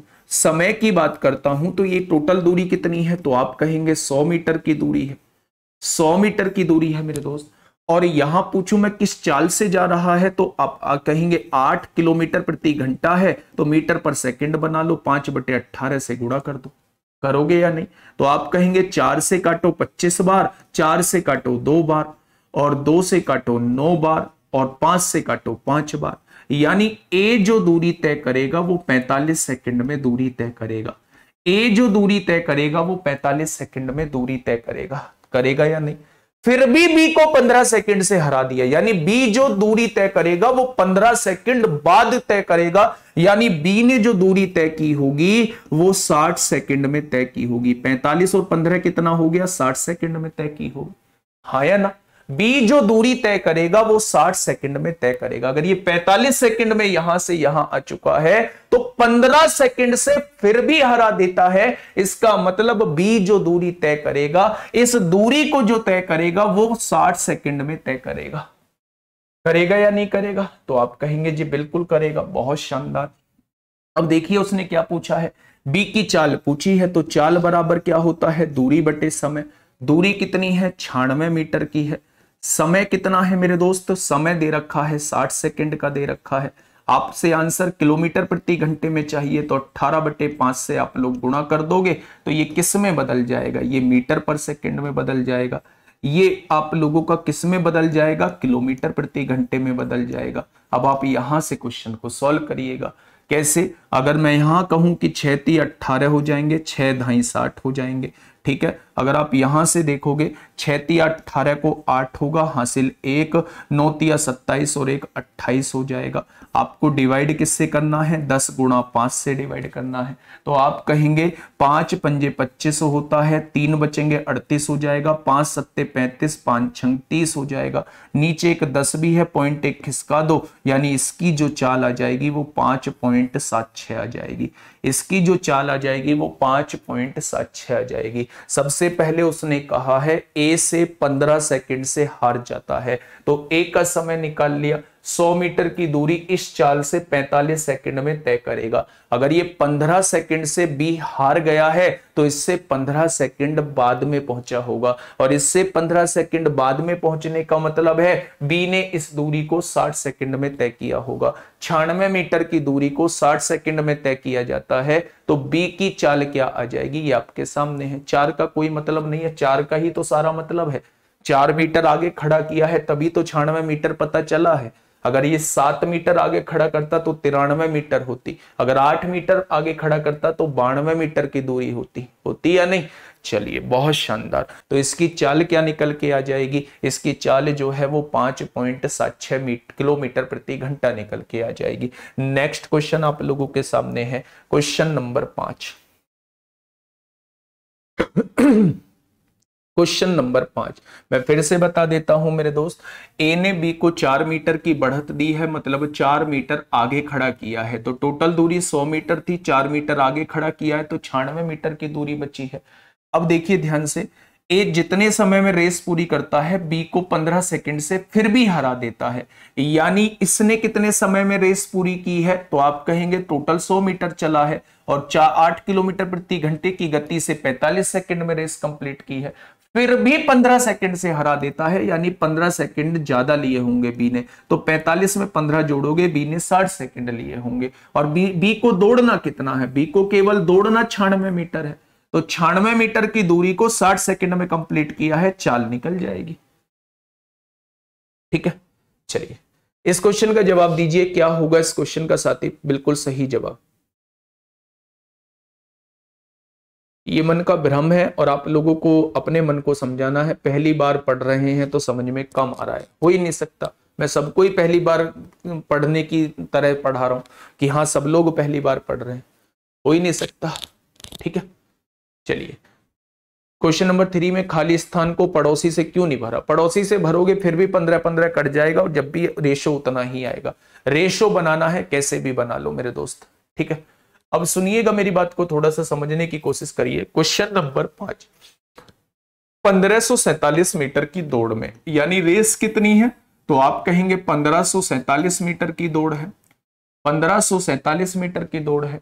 समय की बात करता हूं तो ये टोटल दूरी कितनी है तो आप कहेंगे सौ मीटर की दूरी है सौ मीटर की दूरी है मेरे दोस्त और यहां पूछूं मैं किस चाल से जा रहा है तो आप कहेंगे आठ किलोमीटर प्रति घंटा है तो मीटर पर सेकंड बना लो पांच बटे अट्ठारह से गुणा कर दो करोगे या नहीं तो आप कहेंगे चार से काटो पच्चीस बार चार से काटो दो बार और दो से काटो नौ बार और पांच से काटो पांच बार यानी ए जो दूरी तय करेगा वो पैंतालीस सेकेंड में दूरी तय करेगा ए जो दूरी तय करेगा वो पैंतालीस सेकेंड में दूरी तय करेगा करेगा या नहीं फिर भी बी को 15 सेकंड से हरा दिया यानी बी जो दूरी तय करेगा वो 15 सेकंड बाद तय करेगा यानी बी ने जो दूरी तय की होगी वो 60 सेकंड में तय की होगी 45 और 15 कितना हो गया 60 सेकंड में तय की होगी हाँ या ना बी जो दूरी तय करेगा वो 60 सेकंड में तय करेगा अगर ये 45 सेकंड में यहां से यहां आ चुका है तो 15 सेकंड से फिर भी हरा देता है इसका मतलब बी जो दूरी तय करेगा इस दूरी को जो तय करेगा वो 60 सेकंड में तय करेगा करेगा या नहीं करेगा तो आप कहेंगे जी बिल्कुल करेगा बहुत शानदार अब देखिए उसने क्या पूछा है बी की चाल पूछी है तो चाल बराबर क्या होता है दूरी बटे समय दूरी कितनी है छियानवे मीटर की है समय कितना है मेरे दोस्त समय दे रखा है साठ सेकेंड का दे रखा है आपसे आंसर किलोमीटर प्रति घंटे में चाहिए तो 18 बटे पांच से आप लोग गुणा कर दोगे तो ये किस में बदल जाएगा ये मीटर पर सेकंड में बदल जाएगा ये आप लोगों का किस में बदल जाएगा किलोमीटर प्रति घंटे में बदल जाएगा अब आप यहां से क्वेश्चन को सॉल्व करिएगा कैसे अगर मैं यहां कहूं कि छह ती अट्ठारह हो जाएंगे छह ढाई साठ हो जाएंगे ठीक है अगर आप यहां से देखोगे छतिया अठारह को आठ होगा हासिल एक नौतिया सत्ताईस और एक अट्ठाईस हो जाएगा आपको डिवाइड किससे करना है दस गुणा पांच से डिवाइड करना है तो आप कहेंगे पांच पंजे पच्चीस होता है तीन बचेंगे अड़तीस हो जाएगा पांच सत्ते पैंतीस पांच छत्तीस हो जाएगा नीचे एक दस भी है पॉइंट एक खिसका दो यानी इसकी जो चाल आ जाएगी वो पांच पॉइंट सात छ आ जाएगी इसकी जो चाल आ जाएगी वो पांच पॉइंट सात छ आ जाएगी सबसे पहले उसने कहा है ए से पंद्रह सेकंड से हार जाता है तो ए का समय निकाल लिया 100 मीटर की दूरी इस चाल से 45 सेकंड में तय करेगा अगर ये 15 सेकंड से बी हार गया है तो इससे 15 सेकंड बाद में पहुंचा होगा और इससे 15 सेकंड बाद में पहुंचने का मतलब है है बी ने इस दूरी को 60 सेकंड में तय किया होगा छियानवे मीटर की दूरी को 60 सेकंड में तय किया जाता है तो बी की चाल क्या आ जाएगी ये आपके सामने है चार का कोई मतलब नहीं है चार का ही तो सारा मतलब है चार मीटर आगे खड़ा किया है तभी तो छियानवे मीटर पता चला है अगर ये सात मीटर आगे खड़ा करता तो तिरानवे मीटर होती अगर आठ मीटर आगे खड़ा करता तो बानवे मीटर की दूरी होती होती या नहीं चलिए बहुत शानदार तो इसकी चाल क्या निकल के आ जाएगी इसकी चाल जो है वो पांच पॉइंट सात छह किलोमीटर प्रति घंटा निकल के आ जाएगी नेक्स्ट क्वेश्चन आप लोगों के सामने है क्वेश्चन नंबर पांच क्वेश्चन नंबर पांच मैं फिर से बता देता हूं मेरे दोस्त ए ने बी को चार मीटर की बढ़त दी है मतलब चार मीटर आगे खड़ा किया है तो टोटल दूरी सौ मीटर थी चार मीटर आगे खड़ा किया है तो छियानवे मीटर की दूरी बची है अब देखिए ध्यान से ए जितने समय में रेस पूरी करता है बी को पंद्रह सेकंड से फिर भी हरा देता है यानी इसने कितने समय में रेस पूरी की है तो आप कहेंगे टोटल सौ मीटर चला है और चार आठ किलोमीटर प्रति घंटे की गति से पैंतालीस सेकंड में रेस कंप्लीट की है फिर भी 15 सेकंड से हरा देता है यानी 15 सेकंड ज्यादा लिए होंगे बी ने तो 45 में 15 जोड़ोगे बी ने 60 सेकंड लिए होंगे और बी बी को दौड़ना कितना है बी को केवल दौड़ना छियानवे मीटर है तो छियानवे मीटर की दूरी को 60 सेकंड में कंप्लीट किया है चाल निकल जाएगी ठीक है चलिए इस क्वेश्चन का जवाब दीजिए क्या होगा इस क्वेश्चन का साथी बिल्कुल सही जवाब ये मन का भ्रम है और आप लोगों को अपने मन को समझाना है पहली बार पढ़ रहे हैं तो समझ में कम आ रहा है हो ही नहीं सकता मैं सबको ही पहली बार पढ़ने की तरह पढ़ा रहा हूं कि हाँ सब लोग पहली बार पढ़ रहे हैं हो ही नहीं सकता ठीक है चलिए क्वेश्चन नंबर थ्री में खाली स्थान को पड़ोसी से क्यों नहीं भरा पड़ोसी से भरोगे फिर भी पंद्रह पंद्रह कट जाएगा और जब भी रेशो उतना ही आएगा रेशो बनाना है कैसे भी बना लो मेरे दोस्त ठीक है अब सुनिएगा मेरी बात को थोड़ा सा समझने की कोशिश करिए क्वेश्चन नंबर पांच पंद्रह मीटर की दौड़ में यानी रेस कितनी है तो आप कहेंगे पंद्रह मीटर की दौड़ है पंद्रह मीटर की दौड़ है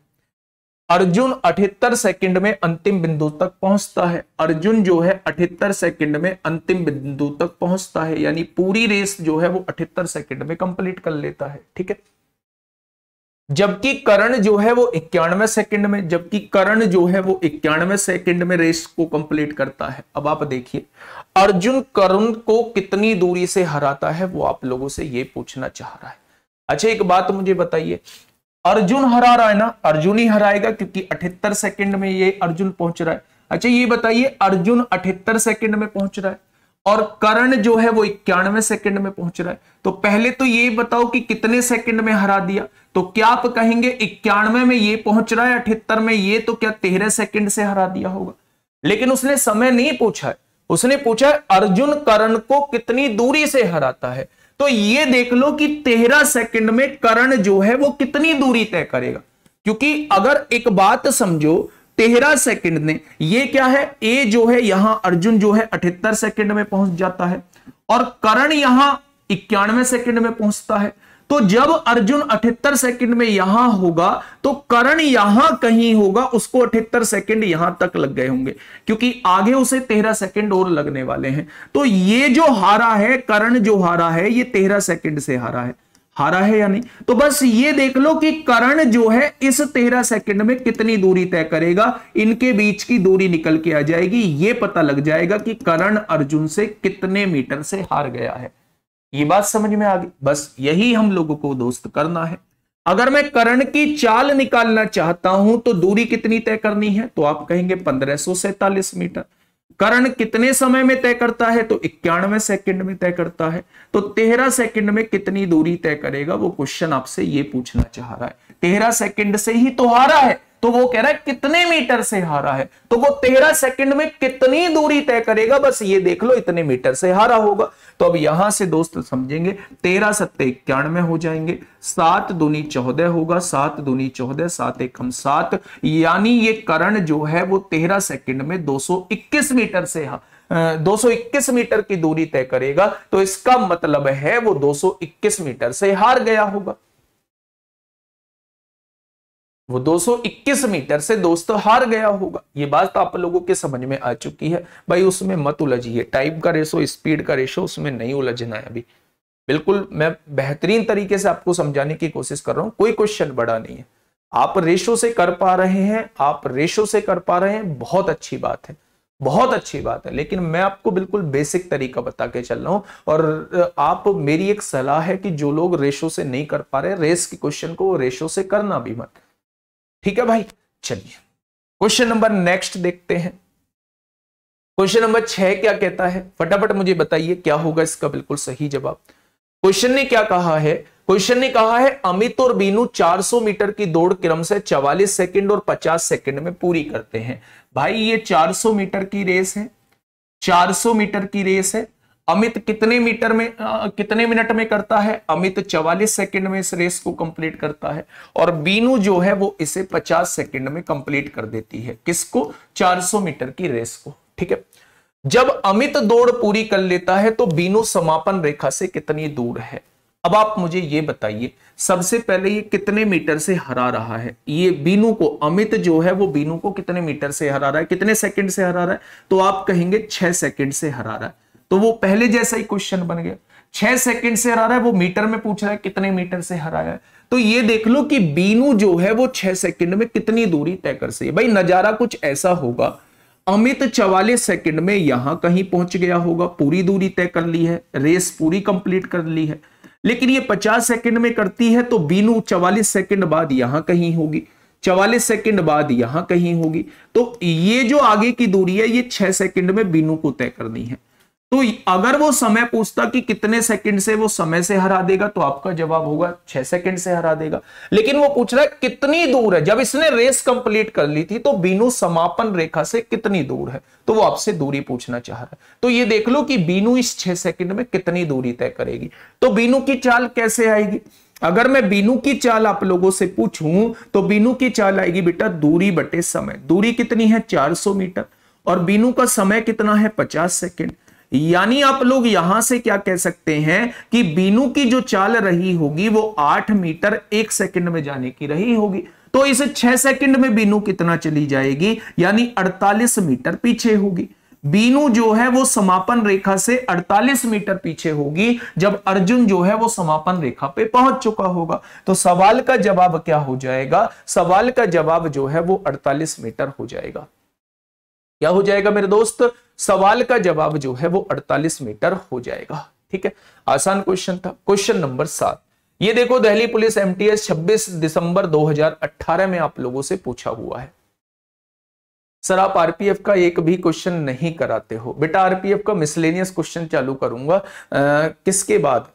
अर्जुन अठहत्तर सेकंड में अंतिम बिंदु तक पहुंचता है अर्जुन जो है अठहत्तर सेकंड में अंतिम बिंदु तक पहुंचता है यानी पूरी रेस जो है वो अठहत्तर सेकंड में कंप्लीट कर लेता है ठीक है जबकि करण जो है वो इक्यानवे सेकंड में जबकि करण जो है वो इक्यानवे सेकंड में रेस को कंप्लीट करता है अब आप देखिए अर्जुन करुण को कितनी दूरी से हराता है वो आप लोगों से ये पूछना चाह रहा है अच्छा एक बात मुझे बताइए अर्जुन हरा रहा है ना अर्जुन ही हराएगा क्योंकि अठहत्तर सेकंड में ये अर्जुन पहुंच रहा है अच्छा ये बताइए अर्जुन अठहत्तर सेकंड में पहुंच रहा है और करण जो है वो इक्यानवे सेकंड में पहुंच रहा है तो पहले तो ये बताओ कि कितने सेकंड में हरा दिया तो क्या आप कहेंगे इक्यानवे में ये पहुंच रहा है अठहत्तर में ये तो क्या तेरह सेकंड से हरा दिया होगा लेकिन उसने समय नहीं पूछा है उसने पूछा है अर्जुन करण को कितनी दूरी से हराता है तो ये देख लो कि तेरह सेकंड में करण जो है वो कितनी दूरी तय करेगा क्योंकि अगर एक बात समझो तेरह सेकंड में ये क्या है ए जो है यहां अर्जुन जो है अठहत्तर सेकंड में पहुंच जाता है और करण यहां इक्यानवे सेकंड में पहुंचता है तो जब अर्जुन अठहत्तर सेकंड में यहां होगा तो करण यहां कहीं होगा उसको अठहत्तर सेकंड यहां तक लग गए होंगे क्योंकि आगे उसे तेरह सेकंड और लगने वाले हैं तो ये जो हारा है करण जो हारा है ये तेरह सेकंड से हारा है हारा है या नहीं तो बस ये देख लो कि करण जो है इस तेरह सेकंड में कितनी दूरी तय करेगा इनके बीच की दूरी निकल के आ जाएगी ये पता लग जाएगा कि करण अर्जुन से कितने मीटर से हार गया है ये बात समझ में आ गई बस यही हम लोगों को दोस्त करना है अगर मैं करण की चाल निकालना चाहता हूं तो दूरी कितनी तय करनी है तो आप कहेंगे पंद्रह मीटर करण कितने समय में तय करता है तो इक्यानवे सेकंड में तय करता है तो तेरह सेकंड में कितनी दूरी तय करेगा वो क्वेश्चन आपसे ये पूछना चाह रहा है तेरह सेकंड से ही तो हारा है तो वो कह रहा है कितने मीटर से हारा है तो वो तेरह सेकंड में कितनी दूरी तय करेगा बस ये देख लो इतने मीटर से हारा होगा तो अब यहां से दोस्त समझेंगे तेरह सत्ते इक्यानवे हो जाएंगे सात दुनी चौदह होगा सात दुनी चौदह सात एकम सात यानी ये करण जो है वो तेरह सेकंड में दो मीटर से हा दो मीटर की दूरी तय करेगा तो इसका मतलब है वो दो मीटर से हार गया होगा वो 221 मीटर से दोस्त हार गया होगा ये बात आप लोगों के समझ में आ चुकी है भाई उसमें मत उलझिए टाइप का रेशो स्पीड का रेशो उसमें नहीं उलझना है अभी बिल्कुल मैं बेहतरीन तरीके से आपको समझाने की कोशिश कर रहा हूँ कोई क्वेश्चन बड़ा नहीं है आप रेशो से कर पा रहे हैं आप रेशो से कर पा रहे हैं बहुत अच्छी बात है बहुत अच्छी बात है लेकिन मैं आपको बिल्कुल बेसिक तरीका बता के चल रहा हूं और आप मेरी एक सलाह है कि जो लोग रेशो से नहीं कर पा रहे रेस के क्वेश्चन को रेशो से करना भी मत ठीक है भाई चलिए क्वेश्चन नंबर नेक्स्ट देखते हैं क्वेश्चन नंबर छह क्या कहता है फटाफट मुझे बताइए क्या होगा इसका बिल्कुल सही जवाब क्वेश्चन ने क्या कहा है क्वेश्चन ने कहा है अमित और बीनू 400 मीटर की दौड़ क्रम से 44 सेकंड और 50 सेकंड में पूरी करते हैं भाई ये 400 मीटर की रेस है 400 मीटर की रेस है अमित कितने मीटर में आ, कितने मिनट में करता है अमित 44 सेकंड में इस रेस को कंप्लीट करता है और बीनू जो है वो इसे 50 सेकंड में कंप्लीट कर देती है किसको 400 मीटर की रेस को ठीक है जब अमित दौड़ पूरी कर लेता है तो बीनू समापन रेखा से कितनी दूर है अब आप मुझे ये बताइए सबसे पहले ये कितने मीटर से हरा रहा है ये बीनू को अमित जो है वो बीनू को कितने मीटर से हरा रहा है कितने सेकंड से हरा रहा है तो आप कहेंगे छह सेकंड से हरा रहा है तो वो पहले जैसा ही क्वेश्चन बन गया छह सेकंड से हरा रहा है वो मीटर में पूछ रहा है कितने मीटर से हराया है तो ये देख लो कि बीनू जो है वो छह सेकंड में कितनी दूरी तय कर सके भाई नजारा कुछ ऐसा होगा अमित चवालीस सेकंड में यहां कहीं पहुंच गया होगा पूरी दूरी तय कर ली है रेस पूरी कंप्लीट कर ली है लेकिन ये 50 सेकंड में करती है तो बीनू 44 सेकंड बाद यहां कहीं होगी 44 सेकंड बाद यहां कहीं होगी तो ये जो आगे की दूरी है ये 6 सेकंड में बीनू को तय करनी है तो अगर वो समय पूछता कि कितने सेकंड से वो समय से हरा देगा तो आपका जवाब होगा छह सेकंड से हरा देगा लेकिन वो पूछ रहा है कितनी दूर है जब इसने रेस कंप्लीट कर ली थी तो बीनू समापन रेखा से कितनी दूर है तो वो आपसे दूरी पूछना चाह रहा है तो ये देख लो कि बीनू इस छह सेकंड में कितनी दूरी तय करेगी तो बीनू की चाल कैसे आएगी अगर मैं बीनू की चाल आप लोगों से पूछूं तो बीनू की चाल आएगी बेटा दूरी बटे समय दूरी कितनी है चार मीटर और बीनू का समय कितना है पचास सेकेंड यानी आप लोग यहां से क्या कह सकते हैं कि बीनू की जो चाल रही होगी वो आठ मीटर एक सेकंड में जाने की रही होगी तो इस छह सेकंड में बीनू कितना चली जाएगी यानी अड़तालीस मीटर पीछे होगी बीनू जो है वो समापन रेखा से 48 मीटर पीछे होगी जब अर्जुन जो है वो समापन रेखा पे पहुंच चुका होगा तो सवाल का जवाब क्या हो जाएगा सवाल का जवाब जो है वो 48 मीटर हो जाएगा क्या हो जाएगा मेरे दोस्त सवाल का जवाब जो है वो 48 मीटर हो जाएगा ठीक है आसान क्वेश्चन था क्वेश्चन नंबर सात ये देखो दिल्ली पुलिस एमटीएस 26 दिसंबर 2018 में आप लोगों से पूछा हुआ है सर आप आरपीएफ का एक भी क्वेश्चन नहीं कराते हो बेटा आरपीएफ का मिसलेनियस क्वेश्चन चालू करूंगा आ, किसके बाद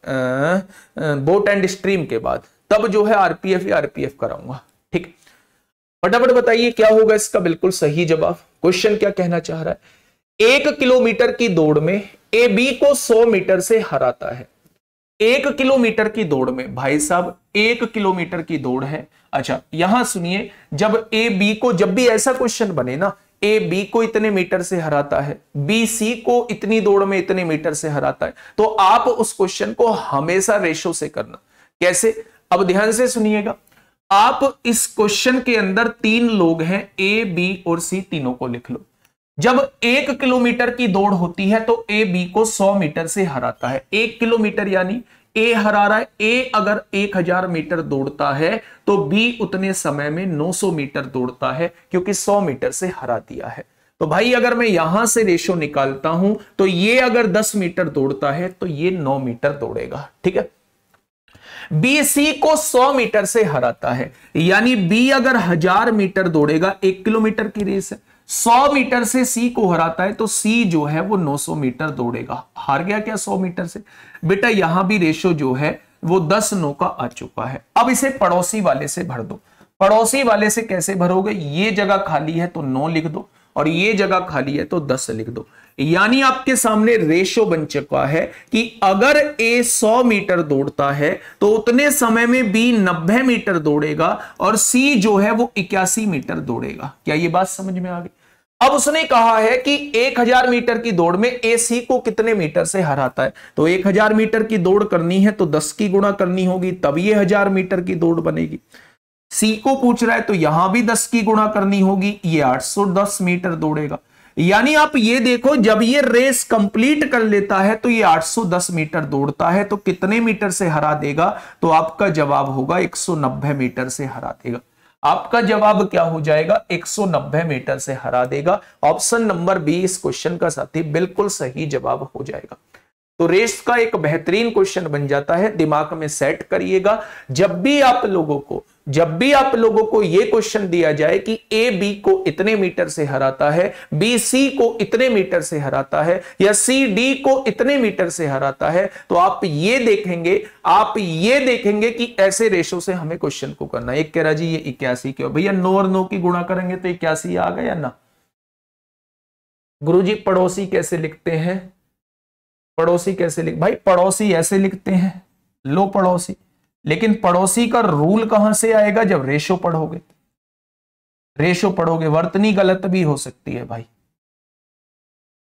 बोट एंड स्ट्रीम के बाद तब जो है आरपीएफ या आरपीएफ कराऊंगा ठीक फटाफट बताइए क्या होगा इसका बिल्कुल सही जवाब क्वेश्चन क्या कहना चाह रहा है एक किलोमीटर की दौड़ में ए बी को 100 मीटर से हराता है एक किलोमीटर की दौड़ में भाई साहब एक किलोमीटर की दौड़ है अच्छा यहां सुनिए जब ए बी को जब भी ऐसा क्वेश्चन बने ना ए बी को इतने मीटर से हराता है बी सी को इतनी दौड़ में इतने मीटर से हराता है तो आप उस क्वेश्चन को हमेशा रेशो से करना कैसे अब ध्यान से सुनिएगा आप इस क्वेश्चन के अंदर तीन लोग हैं ए बी और सी तीनों को लिख लो जब एक किलोमीटर की दौड़ होती है तो ए बी को सौ मीटर से हराता है एक किलोमीटर यानी ए हरा रहा है ए अगर एक हजार मीटर दौड़ता है तो बी उतने समय में 900 मीटर दौड़ता है क्योंकि 100 मीटर से हरा दिया है तो भाई अगर मैं यहां से रेशो निकालता हूं तो ये अगर 10 मीटर दौड़ता है तो ये 9 मीटर दौड़ेगा ठीक है बी सी को 100 मीटर से हराता है यानी बी अगर हजार मीटर दौड़ेगा एक किलोमीटर की रेस है 100 मीटर से सी को हराता है तो सी जो है वो 900 मीटर दौड़ेगा हार गया क्या 100 मीटर से बेटा यहां भी रेशो जो है वो 10 नो का आ चुका है अब इसे पड़ोसी वाले से भर दो पड़ोसी वाले से कैसे भरोगे ये जगह खाली है तो नौ लिख दो और ये जगह खाली है तो दस लिख दो यानी आपके सामने रेशो बन चुका है कि अगर ए 100 मीटर दौड़ता है तो उतने समय में बी 90 मीटर दौड़ेगा और सी जो है वो इक्यासी मीटर दौड़ेगा क्या ये बात समझ में आ गई अब उसने कहा है कि 1000 मीटर की दौड़ में ए सी को कितने मीटर से हराता है तो 1000 मीटर की दौड़ करनी है तो 10 की गुणा करनी होगी तब ये हजार मीटर की दौड़ बनेगी सी को पूछ रहा है तो यहां भी 10 की गुणा करनी होगी ये 810 मीटर दौड़ेगा यानी आप ये देखो जब ये रेस कंप्लीट कर लेता है तो ये 810 मीटर दौड़ता है तो कितने मीटर से हरा देगा तो आपका जवाब होगा 190 मीटर से हरा देगा आपका जवाब क्या हो जाएगा 190 मीटर से हरा देगा ऑप्शन नंबर बी इस क्वेश्चन का साथी बिल्कुल सही जवाब हो जाएगा तो रेस का एक बेहतरीन क्वेश्चन बन जाता है दिमाग में सेट करिएगा जब भी आप लोगों को जब भी आप लोगों को यह क्वेश्चन दिया जाए कि ए बी को इतने मीटर से हराता है बी सी को इतने मीटर से हराता है या सी डी को इतने मीटर से हराता है तो आप ये देखेंगे आप ये देखेंगे कि ऐसे रेशो से हमें क्वेश्चन को करना एक कह रहा जी ये इक्यासी क्यों भैया नो और नो की गुणा करेंगे तो इक्यासी आ गया ना गुरुजी पड़ोसी कैसे लिखते हैं पड़ोसी कैसे लिख भाई पड़ोसी ऐसे लिखते हैं लो पड़ोसी लेकिन पड़ोसी का रूल कहां से आएगा जब रेशो पढ़ोगे रेशो पढ़ोगे वर्तनी गलत भी हो सकती है भाई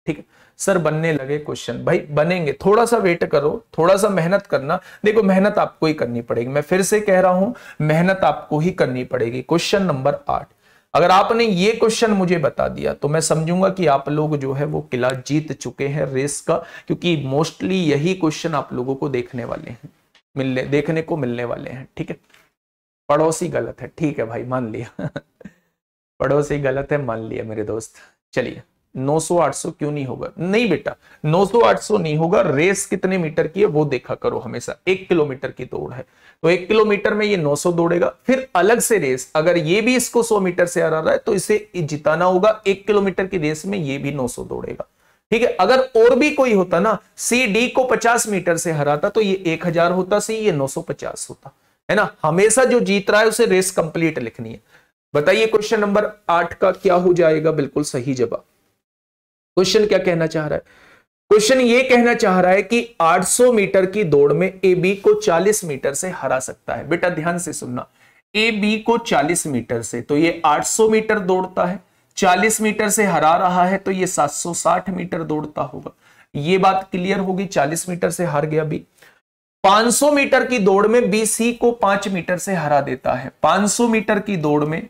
ठीक है सर बनने लगे क्वेश्चन भाई बनेंगे थोड़ा सा वेट करो थोड़ा सा मेहनत करना देखो मेहनत आपको ही करनी पड़ेगी मैं फिर से कह रहा हूं मेहनत आपको ही करनी पड़ेगी क्वेश्चन नंबर आठ अगर आपने ये क्वेश्चन मुझे बता दिया तो मैं समझूंगा कि आप लोग जो है वो किला जीत चुके हैं रेस का क्योंकि मोस्टली यही क्वेश्चन आप लोगों को देखने वाले हैं मिलने देखने को मिलने वाले हैं ठीक है पड़ोसी गलत है ठीक है भाई मान लिया पड़ोसी गलत है मान लिया मेरे दोस्त चलिए 900 800 क्यों नहीं होगा नहीं बेटा 900 800 नहीं होगा रेस कितने मीटर की है वो देखा करो हमेशा एक किलोमीटर की दौड़ है तो एक किलोमीटर में ये 900 दौड़ेगा फिर अलग से रेस अगर ये भी इसको 100 मीटर से हरा रहा है तो इसे जिताना होगा एक किलोमीटर की रेस में ये भी 900 दौड़ेगा ठीक है अगर और भी कोई होता ना सी डी को 50 मीटर से हराता तो ये 1000 होता सी ये 950 होता है ना हमेशा जो जीत रहा है उसे रेस कंप्लीट लिखनी है बताइए क्वेश्चन नंबर आठ का क्या हो जाएगा बिल्कुल सही जवाब क्वेश्चन क्या कहना चाह रहा है क्वेश्चन ये कहना चाह रहा है कि 800 मीटर की दौड़ में ए बी को 40 मीटर से हरा सकता है बेटा ध्यान से सुनना ए बी को 40 मीटर से तो ये 800 मीटर दौड़ता है 40 मीटर से हरा रहा है तो ये 760 मीटर दौड़ता होगा ये बात क्लियर होगी 40 मीटर से हार गया बी 500 मीटर की दौड़ में बी सी को 5 मीटर से हरा देता है 500 मीटर की दौड़ में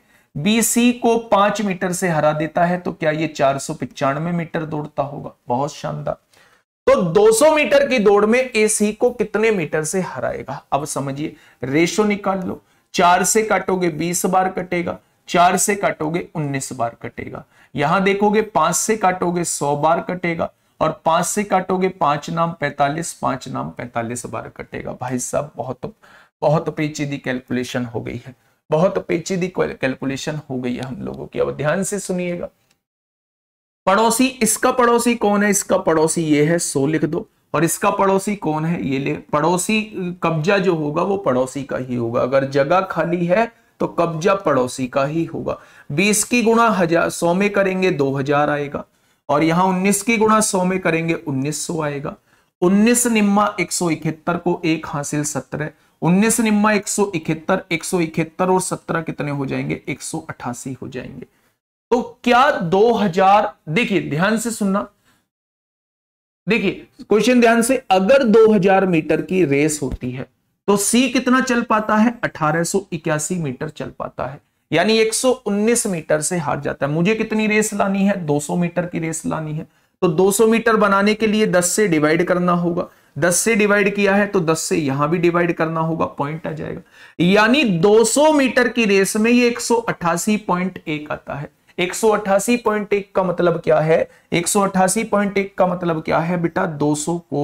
बी सी को 5 मीटर से हरा देता है तो क्या ये चार मीटर दौड़ता होगा बहुत शानदार तो 200 मीटर की दौड़ में ए सी को कितने मीटर से हराएगा अब समझिए रेशो निकाल लो चार से काटोगे बीस बार कटेगा चार से काटोगे उन्नीस बार कटेगा यहां देखोगे पांच से काटोगे सौ बार कटेगा और पांच से काटोगे पांच नाम पैंतालीस पांच नाम पैंतालीस बार कटेगा भाई साहब बहुत बहुत पेचीदी कैलकुलेशन हो गई है बहुत पेचीदी कैलकुलेशन हो गई है हम लोगों की अब ध्यान से सुनिएगा पड़ोसी इसका पड़ोसी कौन है इसका पड़ोसी ये है सो लिख दो और इसका पड़ोसी कौन है ये ले पड़ोसी कब्जा जो होगा वो पड़ोसी का ही होगा अगर जगह खाली है तो कब्जा पड़ोसी का ही होगा बीस की गुणा हजार सौ में करेंगे दो हजार आएगा और यहां उन्नीस की गुणा सौ में करेंगे उन्नीस सौ आएगा उन्नीस निम्मा एक सौ इकहत्तर को एक हासिल सत्रह उन्नीस निम्मा एक सौ इकहत्तर एक सौ इकहत्तर और सत्रह कितने हो जाएंगे एक सौ अठासी हो जाएंगे तो क्या दो हजार देखिए ध्यान से सुनना देखिए क्वेश्चन ध्यान से अगर 2000 मीटर की रेस होती है तो सी कितना चल पाता है अठारह मीटर चल पाता है यानी 119 मीटर से हार जाता है मुझे कितनी रेस लानी है 200 मीटर की रेस लानी है तो 200 मीटर बनाने के लिए 10 से डिवाइड करना होगा 10 से डिवाइड किया है तो 10 से यहां भी डिवाइड करना होगा पॉइंट आ जाएगा यानी 200 मीटर की रेस में ये 188.1 आता है 188.1 का मतलब क्या है 188.1 का मतलब क्या है बेटा 200 को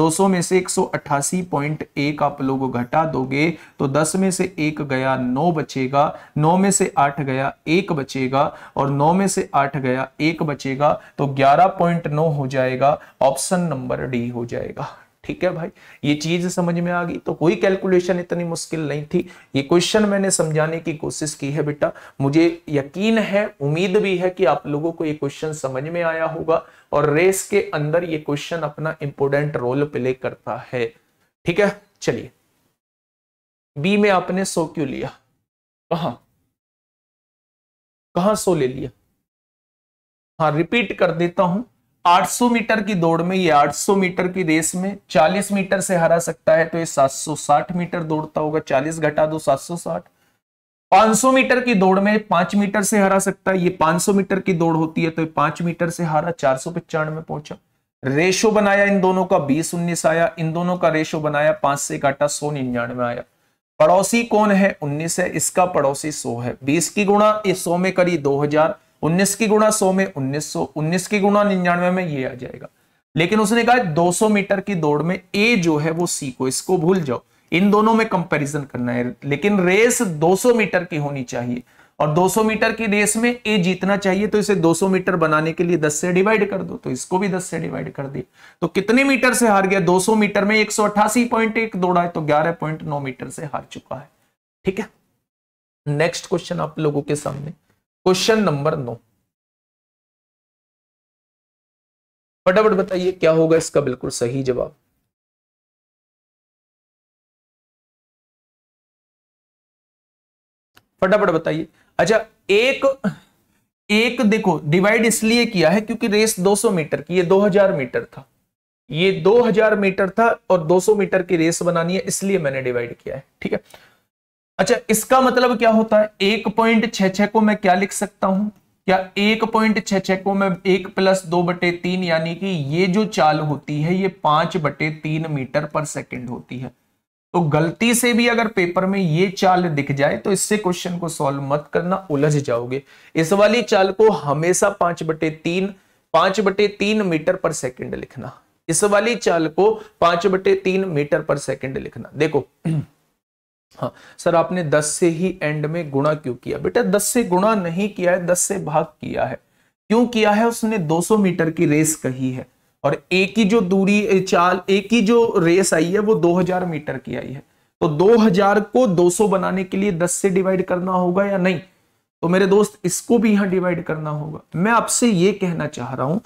200 में से 188.1 आप लोग घटा दोगे तो 10 में से एक गया 9 बचेगा 9 में से 8 गया 1 बचेगा और 9 में से 8 गया 1 बचेगा तो 11.9 हो जाएगा ऑप्शन नंबर डी हो जाएगा ठीक है भाई ये चीज समझ में आ गई तो कोई कैलकुलेशन इतनी मुश्किल नहीं थी ये क्वेश्चन मैंने समझाने की कोशिश की है बेटा मुझे यकीन है उम्मीद भी है कि आप लोगों को ये क्वेश्चन समझ में आया होगा और रेस के अंदर ये क्वेश्चन अपना इंपोर्टेंट रोल प्ले करता है ठीक है चलिए बी में आपने सो क्यों लिया कहा कहां सो ले लिया हाँ रिपीट कर देता हूं 800 मीटर की दौड़ में ये 800 मीटर की रेस में 40 मीटर से हरा सकता है तो ये 760 मीटर दौड़ता होगा 40 घटा दो 760 500 मीटर की दौड़ में 5 मीटर से हरा सकता है ये 500 मीटर की दौड़ होती है तो ये 5 मीटर से हारा चार सौ में पहुंचा रेशो बनाया इन दोनों का बीस उन्नीस आया इन दोनों का रेशो बनाया पांच से काटा सौ निन्यानवे आया पड़ोसी कौन है उन्नीस है इसका पड़ोसी सौ है बीस की गुणा इस सौ में करी दो उन्नीस की गुणा सौ में उन्नीस सौ उन्नीस की गुणा निन्यानवे में ये आ जाएगा लेकिन उसने कहा 200 मीटर की दौड़ में ए जो है वो सी को इसको भूल जाओ इन दोनों में कंपैरिजन करना है लेकिन रेस 200 मीटर की होनी चाहिए और 200 मीटर की रेस में ए जीतना चाहिए तो इसे 200 मीटर बनाने के लिए 10 से डिवाइड कर दो तो इसको भी 10 से डिवाइड कर दिया तो कितने मीटर से हार गया 200 मीटर में एक दौड़ा है तो नौ मीटर से हार चुका है ठीक है नेक्स्ट क्वेश्चन आप लोगों के सामने क्वेश्चन नंबर नौ फटाफट बताइए क्या होगा इसका बिल्कुल सही जवाब फटाफट बताइए अच्छा एक एक देखो डिवाइड इसलिए किया है क्योंकि रेस 200 मीटर की ये 2000 मीटर था ये 2000 मीटर था और 200 मीटर की रेस बनानी है इसलिए मैंने डिवाइड किया है ठीक है अच्छा इसका मतलब क्या होता है एक पॉइंट छ छ को मैं क्या लिख सकता हूं क्या एक पॉइंट छ छ को मैं एक प्लस दो बटे तीन यानी कि ये जो चाल होती है ये पांच बटे तीन मीटर पर सेकंड होती है तो गलती से भी अगर पेपर में ये चाल दिख जाए तो इससे क्वेश्चन को सॉल्व मत करना उलझ जाओगे इस वाली चाल को हमेशा पांच बटे तीन पांच बटे तीन मीटर पर सेकेंड लिखना इस वाली चाल को पांच बटे तीन मीटर पर सेकेंड लिखना देखो हाँ सर आपने दस से ही एंड में गुणा क्यों किया बेटा दस से गुणा नहीं किया है दस से भाग किया है क्यों किया है उसने 200 मीटर की रेस कही है और एक ही जो दूरी चाल एक ही जो रेस आई है वो 2000 मीटर की आई है तो 2000 को 200 बनाने के लिए 10 से डिवाइड करना होगा या नहीं तो मेरे दोस्त इसको भी यहां डिवाइड करना होगा मैं आपसे ये कहना चाह रहा हूं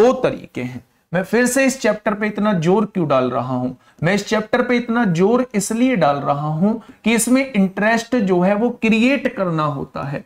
दो तरीके हैं मैं फिर से इस चैप्टर पे इतना जोर क्यों डाल रहा हूं मैं इस चैप्टर पे इतना जोर इसलिए डाल रहा हूं कि इसमें इंटरेस्ट जो है वो क्रिएट करना होता है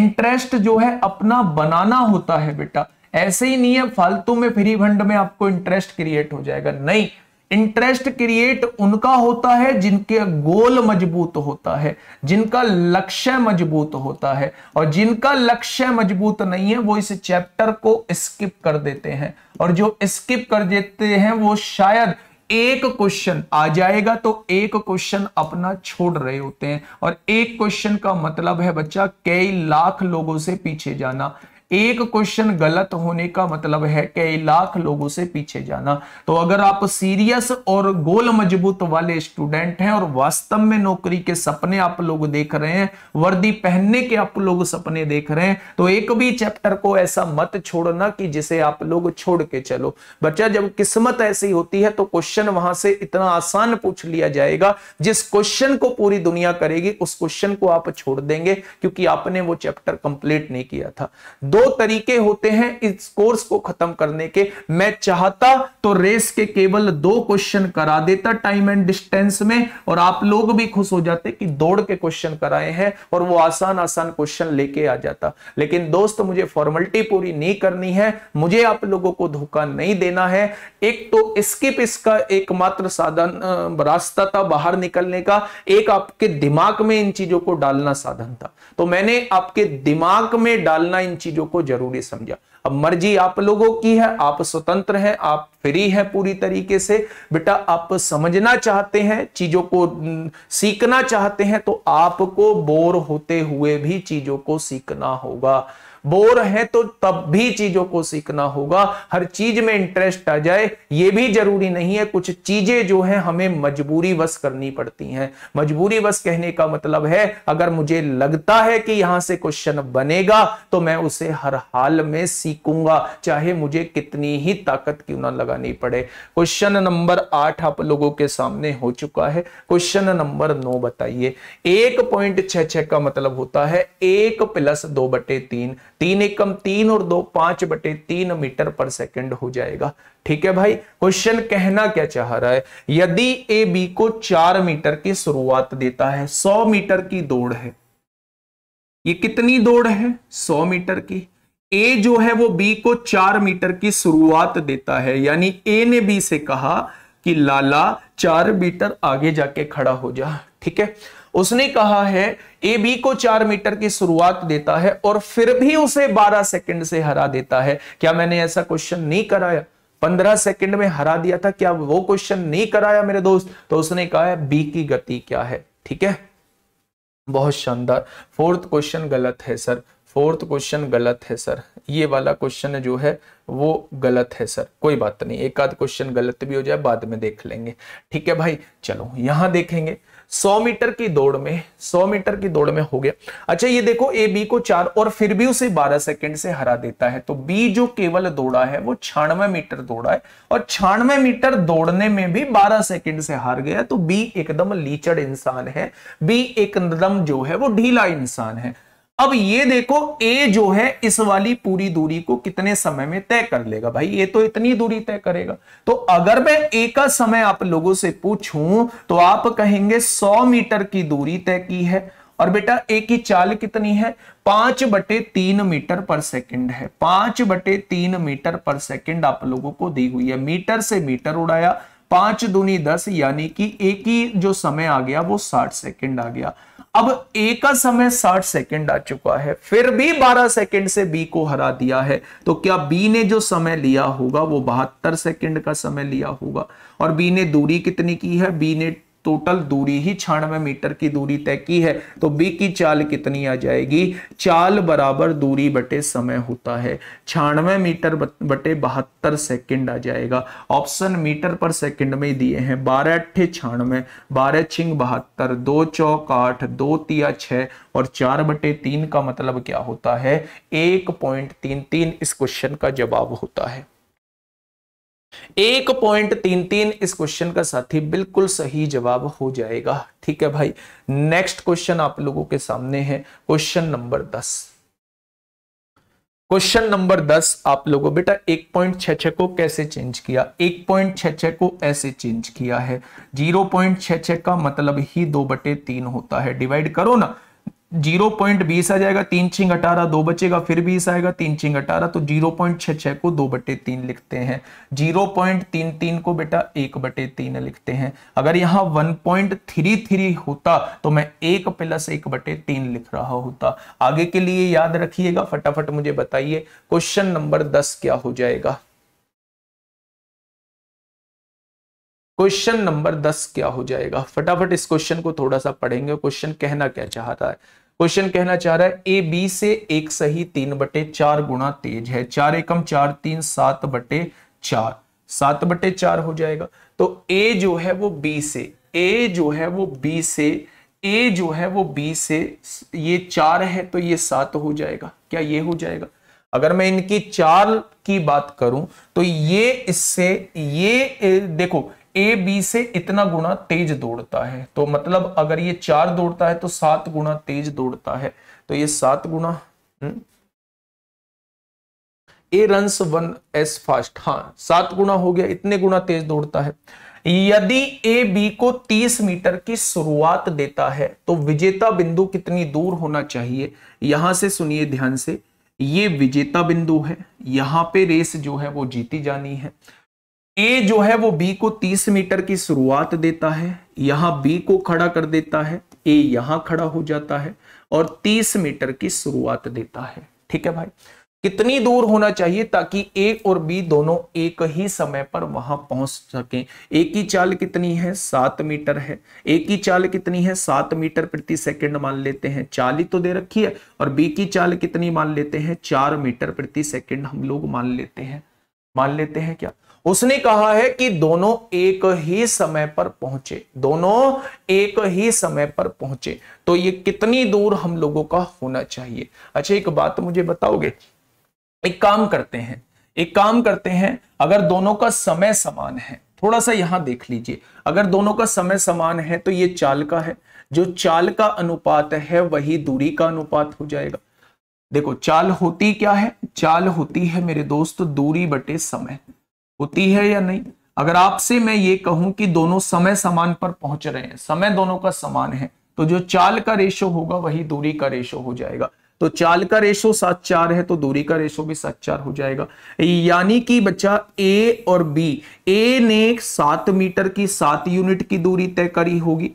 इंटरेस्ट जो है अपना बनाना होता है बेटा ऐसे ही नहीं है फालतू में फ्री फंड में आपको इंटरेस्ट क्रिएट हो जाएगा नहीं इंटरेस्ट क्रिएट उनका होता है जिनके गोल मजबूत होता है जिनका लक्ष्य मजबूत होता है और जिनका लक्ष्य मजबूत नहीं है वो इस चैप्टर को स्किप कर देते हैं और जो स्किप कर देते हैं वो शायद एक क्वेश्चन आ जाएगा तो एक क्वेश्चन अपना छोड़ रहे होते हैं और एक क्वेश्चन का मतलब है बच्चा कई लाख लोगों से पीछे जाना एक क्वेश्चन गलत होने का मतलब है कई लाख लोगों से पीछे जाना तो अगर आप सीरियस और गोल मजबूत वाले स्टूडेंट हैं और वास्तव में नौकरी के सपने आप लोग देख रहे हैं वर्दी पहनने के आप लोग सपने देख रहे हैं तो एक भी चैप्टर को ऐसा मत छोड़ना कि जिसे आप लोग छोड़ के चलो बच्चा जब किस्मत ऐसी होती है तो क्वेश्चन वहां से इतना आसान पूछ लिया जाएगा जिस क्वेश्चन को पूरी दुनिया करेगी उस क्वेश्चन को आप छोड़ देंगे क्योंकि आपने वो चैप्टर कंप्लीट नहीं किया था दो तरीके होते हैं इस कोर्स को खत्म करने के मैं चाहता तो रेस के केवल दो क्वेश्चन करा देता टाइम एंड डिस्टेंस में और आप लोग भी खुश हो जाते कि दौड़ के क्वेश्चन कराए हैं और वो आसान आसान क्वेश्चन लेके आ जाता लेकिन दोस्त मुझे फॉर्मेलिटी पूरी नहीं करनी है मुझे आप लोगों को धोखा नहीं देना है एक तो स्किप इसका एकमात्र साधन रास्ता था बाहर निकलने का एक आपके दिमाग में इन चीजों को डालना साधन था तो मैंने आपके दिमाग में डालना इन चीजों को जरूरी समझा अब मर्जी आप लोगों की है आप स्वतंत्र हैं आप फ्री हैं पूरी तरीके से बेटा आप समझना चाहते हैं चीजों को सीखना चाहते हैं तो आपको बोर होते हुए भी चीजों को सीखना होगा बोर है तो तब भी चीजों को सीखना होगा हर चीज में इंटरेस्ट आ जाए ये भी जरूरी नहीं है कुछ चीजें जो है हमें मजबूरी वश करनी पड़ती हैं मजबूरी वश कहने का मतलब है अगर मुझे लगता है कि यहां से क्वेश्चन बनेगा तो मैं उसे हर हाल में सीखूंगा चाहे मुझे कितनी ही ताकत क्यों ना लगानी पड़े क्वेश्चन नंबर आठ आप लोगों के सामने हो चुका है क्वेश्चन नंबर नौ बताइए एक पॉइंट छ का मतलब होता है एक प्लस दो बटे तीन तीन एकम तीन और दो पांच बटे तीन मीटर पर सेकंड हो जाएगा ठीक है भाई क्वेश्चन कहना क्या चाह रहा है यदि ए बी को चार मीटर की शुरुआत देता है सौ मीटर की दौड़ है ये कितनी दौड़ है सौ मीटर की ए जो है वो बी को चार मीटर की शुरुआत देता है यानी ए ने बी से कहा कि लाला चार मीटर आगे जाके खड़ा हो जा ठीक है उसने कहा है ए बी को चार मीटर की शुरुआत देता है और फिर भी उसे बारह सेकंड से हरा देता है क्या मैंने ऐसा क्वेश्चन नहीं कराया पंद्रह सेकंड में हरा दिया था क्या वो क्वेश्चन नहीं कराया मेरे दोस्त तो उसने कहा है बी की गति क्या है ठीक है बहुत शानदार फोर्थ क्वेश्चन गलत है सर फोर्थ क्वेश्चन गलत है सर ये वाला क्वेश्चन जो है वो गलत है सर कोई बात नहीं एक आध क्वेश्चन गलत भी हो जाए बाद में देख लेंगे ठीक है भाई चलो यहां देखेंगे 100 मीटर की दौड़ में 100 मीटर की दौड़ में हो गया अच्छा ये देखो ए बी को चार और फिर भी उसे 12 सेकंड से हरा देता है तो बी जो केवल दौड़ा है वो छियानवे मीटर दौड़ा है और छियानवे मीटर दौड़ने में भी 12 सेकंड से हार गया तो बी एकदम लीचड़ इंसान है बी एकदम जो है वो ढीला इंसान है अब ये देखो ए जो है इस वाली पूरी दूरी को कितने समय में तय कर लेगा भाई ये तो इतनी दूरी तय करेगा तो अगर मैं ए का समय आप लोगों से पूछूं तो आप कहेंगे 100 मीटर की दूरी तय की है और बेटा ए की चाल कितनी है पांच बटे तीन मीटर पर सेकंड है पांच बटे तीन मीटर पर सेकंड आप लोगों को दी हुई है मीटर से मीटर उड़ाया पांच दुनी दस यानी कि एक ही जो समय आ गया वो साठ सेकेंड आ गया अब ए का समय साठ सेकंड आ चुका है फिर भी बारह सेकंड से बी को हरा दिया है तो क्या बी ने जो समय लिया होगा वो बहत्तर सेकंड का समय लिया होगा और बी ने दूरी कितनी की है बी ने टोटल दूरी ही छियानवे मीटर की दूरी तय की है तो बी की चाल कितनी आ जाएगी चाल बराबर दूरी बटे समय होता है छियानवे मीटर बटे बहत्तर सेकंड आ जाएगा ऑप्शन मीटर पर सेकंड में दिए हैं बारह अट्ठे छियानवे बारह छिंग बहत्तर दो चौक आठ दो तिया छह और चार बटे तीन का मतलब क्या होता है एक पॉइंट तीन तीन इस क्वेश्चन का जवाब होता है एक पॉइंट तीन तीन इस क्वेश्चन का साथी बिल्कुल सही जवाब हो जाएगा ठीक है भाई नेक्स्ट क्वेश्चन आप लोगों के सामने है क्वेश्चन नंबर दस क्वेश्चन नंबर दस आप लोगों बेटा एक पॉइंट छ छ को कैसे चेंज किया एक पॉइंट छ छ को ऐसे चेंज किया है जीरो पॉइंट छ छ का मतलब ही दो बटे तीन होता है डिवाइड करो ना जीरो पॉइंट बीस आ जाएगा तीन छिंग अठारह दो बचेगा फिर बीस आएगा तीन छिंग अठारह तो जीरो पॉइंट छह छह को दो बटे तीन लिखते हैं जीरो पॉइंट तीन तीन को बेटा एक बटे तीन लिखते हैं अगर यहां वन पॉइंट थ्री थ्री होता तो मैं एक प्लस एक बटे तीन लिख रहा होता आगे के लिए याद रखिएगा फटाफट मुझे बताइए क्वेश्चन नंबर दस क्या हो जाएगा क्वेश्चन नंबर दस क्या हो जाएगा फटाफट इस क्वेश्चन को थोड़ा सा पढ़ेंगे क्वेश्चन कहना क्या चाहता है क्वेश्चन कहना चाह रहा है ए बी से एक सही तीन बटे चार गुणा तेज है चार एकम चार तीन सात बटे चार सात बटे चार हो जाएगा तो ए जो है वो बी से ए जो है वो बी से ए जो है वो बी से ये चार है तो ये सात हो जाएगा क्या ये हो जाएगा अगर मैं इनकी चार की बात करूं तो ये इससे ये देखो ए बी से इतना गुना तेज दौड़ता है तो मतलब अगर ये चार दौड़ता है तो सात गुना तेज दौड़ता है तो ये सात गुना A runs one as fast हाँ सात गुना हो गया इतने गुना तेज दौड़ता है यदि ए बी को 30 मीटर की शुरुआत देता है तो विजेता बिंदु कितनी दूर होना चाहिए यहां से सुनिए ध्यान से ये विजेता बिंदु है यहां पे रेस जो है वो जीती जानी है ए जो है वो बी को 30 मीटर की शुरुआत देता है यहां बी को खड़ा कर देता है ए यहां खड़ा हो जाता है और 30 मीटर की शुरुआत देता है ठीक है भाई कितनी दूर होना चाहिए ताकि ए और बी दोनों एक ही समय पर वहां पहुंच सके ए की चाल कितनी है सात मीटर है ए की चाल कितनी है सात मीटर प्रति सेकंड मान लेते हैं चाल ही तो दे रखी है और बी की चाल कितनी मान लेते हैं चार मीटर प्रति सेकंड हम लोग मान लेते हैं मान लेते हैं क्या उसने कहा है कि दोनों एक ही समय पर पहुंचे दोनों एक ही समय पर पहुंचे तो ये कितनी दूर हम लोगों का होना चाहिए अच्छा एक बात मुझे बताओगे एक काम करते हैं एक काम करते हैं अगर दोनों का समय समान है थोड़ा सा यहां देख लीजिए अगर दोनों का समय समान है तो ये चाल का है जो चाल का अनुपात है वही दूरी का अनुपात हो जाएगा देखो चाल होती क्या है चाल होती है मेरे दोस्त दूरी बटे समय होती है या नहीं अगर आपसे मैं ये कहूं कि दोनों समय समान पर पहुंच रहे हैं समय दोनों का समान है तो जो चाल का रेशो होगा वही दूरी का रेशो हो जाएगा तो चाल का रेशो सात चार है तो दूरी का रेशो भी सात चार हो जाएगा यानी कि बच्चा ए और बी ए ने सात मीटर की सात यूनिट की दूरी तय करी होगी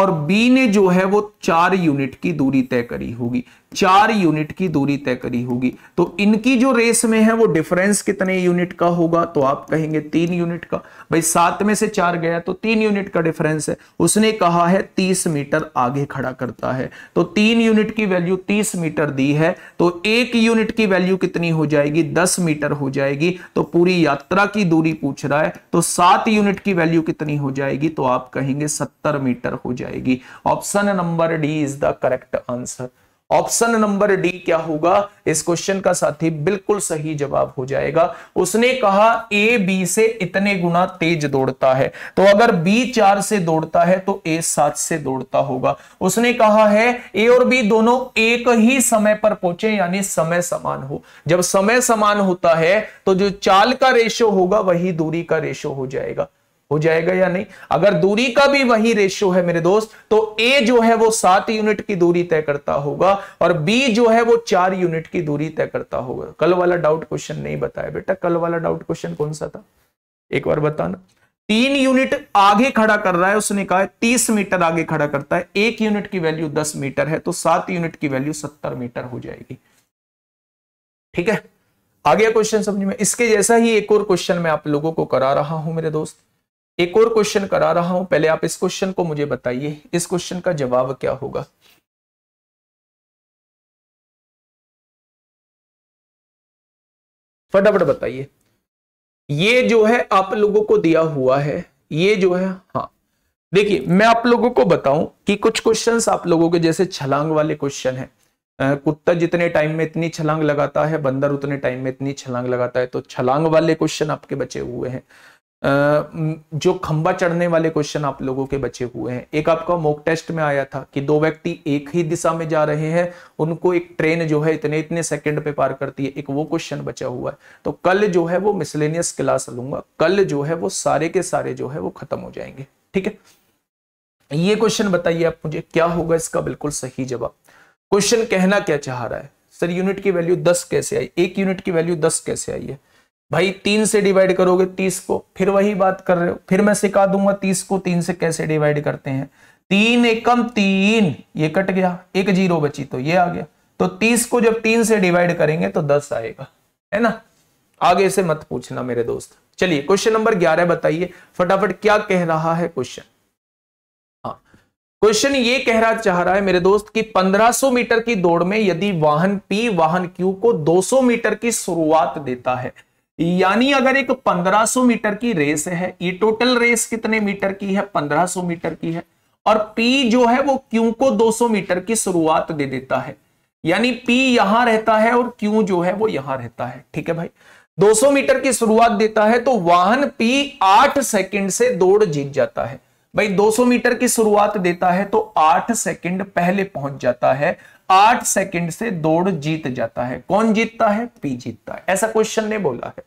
और बी ने जो है वो चार यूनिट की दूरी तय करी होगी चार यूनिट की दूरी तय करी होगी तो इनकी जो रेस में है वो डिफरेंस कितने यूनिट का होगा तो आप कहेंगे तीन यूनिट का भाई सात में से चार गया तो तीन यूनिट का डिफरेंस है उसने कहा है तीस मीटर आगे खड़ा करता है तो तीन यूनिट की वैल्यू तीस मीटर दी है तो एक यूनिट की वैल्यू कितनी हो जाएगी दस मीटर हो जाएगी तो पूरी यात्रा की दूरी पूछ रहा है तो सात यूनिट की वैल्यू कितनी हो जाएगी तो आप कहेंगे सत्तर मीटर हो जाएगी option number D is the correct answer option number D क्या होगा इस क्वेश्चन का साथी बिल्कुल सही जवाब हो जाएगा उसने कहा ए बी से इतने गुना तेज दौड़ता है तो अगर बी चार से दौड़ता है तो ए सात से दौड़ता होगा उसने कहा है ए और बी दोनों एक ही समय पर पहुंचे यानी समय समान हो जब समय समान होता है तो जो चाल का रेशो होगा वही दूरी का रेशो हो जाएगा हो जाएगा या नहीं अगर दूरी का भी वही रेशियो है मेरे दोस्त तो ए जो है वो सात यूनिट की दूरी तय करता होगा और बी जो है वो चार यूनिट की दूरी तय करता होगा कल वाला डाउट क्वेश्चन नहीं बताया बेटा कल वाला डाउट क्वेश्चन कौन सा था एक बार बताना तीन यूनिट आगे खड़ा कर रहा है उसने कहा तीस मीटर आगे खड़ा करता है एक यूनिट की वैल्यू दस मीटर है तो सात यूनिट की वैल्यू सत्तर मीटर हो जाएगी ठीक है आगे क्वेश्चन समझ में इसके जैसा ही एक और क्वेश्चन मैं आप लोगों को करा रहा हूं मेरे दोस्त एक और क्वेश्चन करा रहा हूं पहले आप इस क्वेश्चन को मुझे बताइए इस क्वेश्चन का जवाब क्या होगा फटाफट बताइए ये जो है आप लोगों को दिया हुआ है ये जो है हाँ देखिए मैं आप लोगों को बताऊं कि कुछ क्वेश्चंस आप लोगों के जैसे छलांग वाले क्वेश्चन है कुत्ता जितने टाइम में इतनी छलांग लगाता है बंदर उतने टाइम में इतनी छलांग लगाता है तो छलांग वाले क्वेश्चन आपके बचे हुए हैं जो खंबा चढ़ने वाले क्वेश्चन आप लोगों के बचे हुए हैं एक आपका मोक टेस्ट में आया था कि दो व्यक्ति एक ही दिशा में जा रहे हैं उनको एक ट्रेन जो है इतने इतने सेकंड पे पार करती है एक वो क्वेश्चन बचा हुआ है तो कल जो है वो मिसलेनियस क्लास लूंगा कल जो है वो सारे के सारे जो है वो खत्म हो जाएंगे ठीक है ये क्वेश्चन बताइए आप मुझे क्या होगा इसका बिल्कुल सही जवाब क्वेश्चन कहना क्या चाह रहा है सर यूनिट की वैल्यू दस कैसे आई एक यूनिट की वैल्यू दस कैसे आई है भाई तीन से डिवाइड करोगे तीस को फिर वही बात कर रहे हो फिर मैं सिखा दूंगा तीस को तीन से कैसे डिवाइड करते हैं तीन एकम तीन ये कट गया एक जीरो बची तो ये आ गया तो तीस को जब तीन से डिवाइड करेंगे तो दस आएगा है ना आगे से मत पूछना मेरे दोस्त चलिए क्वेश्चन नंबर ग्यारह बताइए फटाफट क्या कह रहा है क्वेश्चन हाँ क्वेश्चन ये कहना चाह रहा है मेरे दोस्त कि 1500 मीटर की दौड़ में यदि वाहन पी वाहन क्यू को 200 मीटर की शुरुआत देता है यानी अगर एक 1500 मीटर की रेस है ये टोटल रेस कितने मीटर की है 1500 मीटर की है और P जो है वो Q को 200 मीटर की शुरुआत दे देता है यानी P यहां रहता है और Q जो है वो यहां रहता है ठीक है भाई 200 मीटर की शुरुआत देता है तो वाहन P 8 सेकंड से दौड़ जीत जाता है भाई 200 मीटर की शुरुआत देता है तो 8 सेकंड पहले पहुंच जाता है 8 सेकंड से दौड़ जीत जाता है कौन जीतता है पी जीतता है ऐसा क्वेश्चन ने बोला है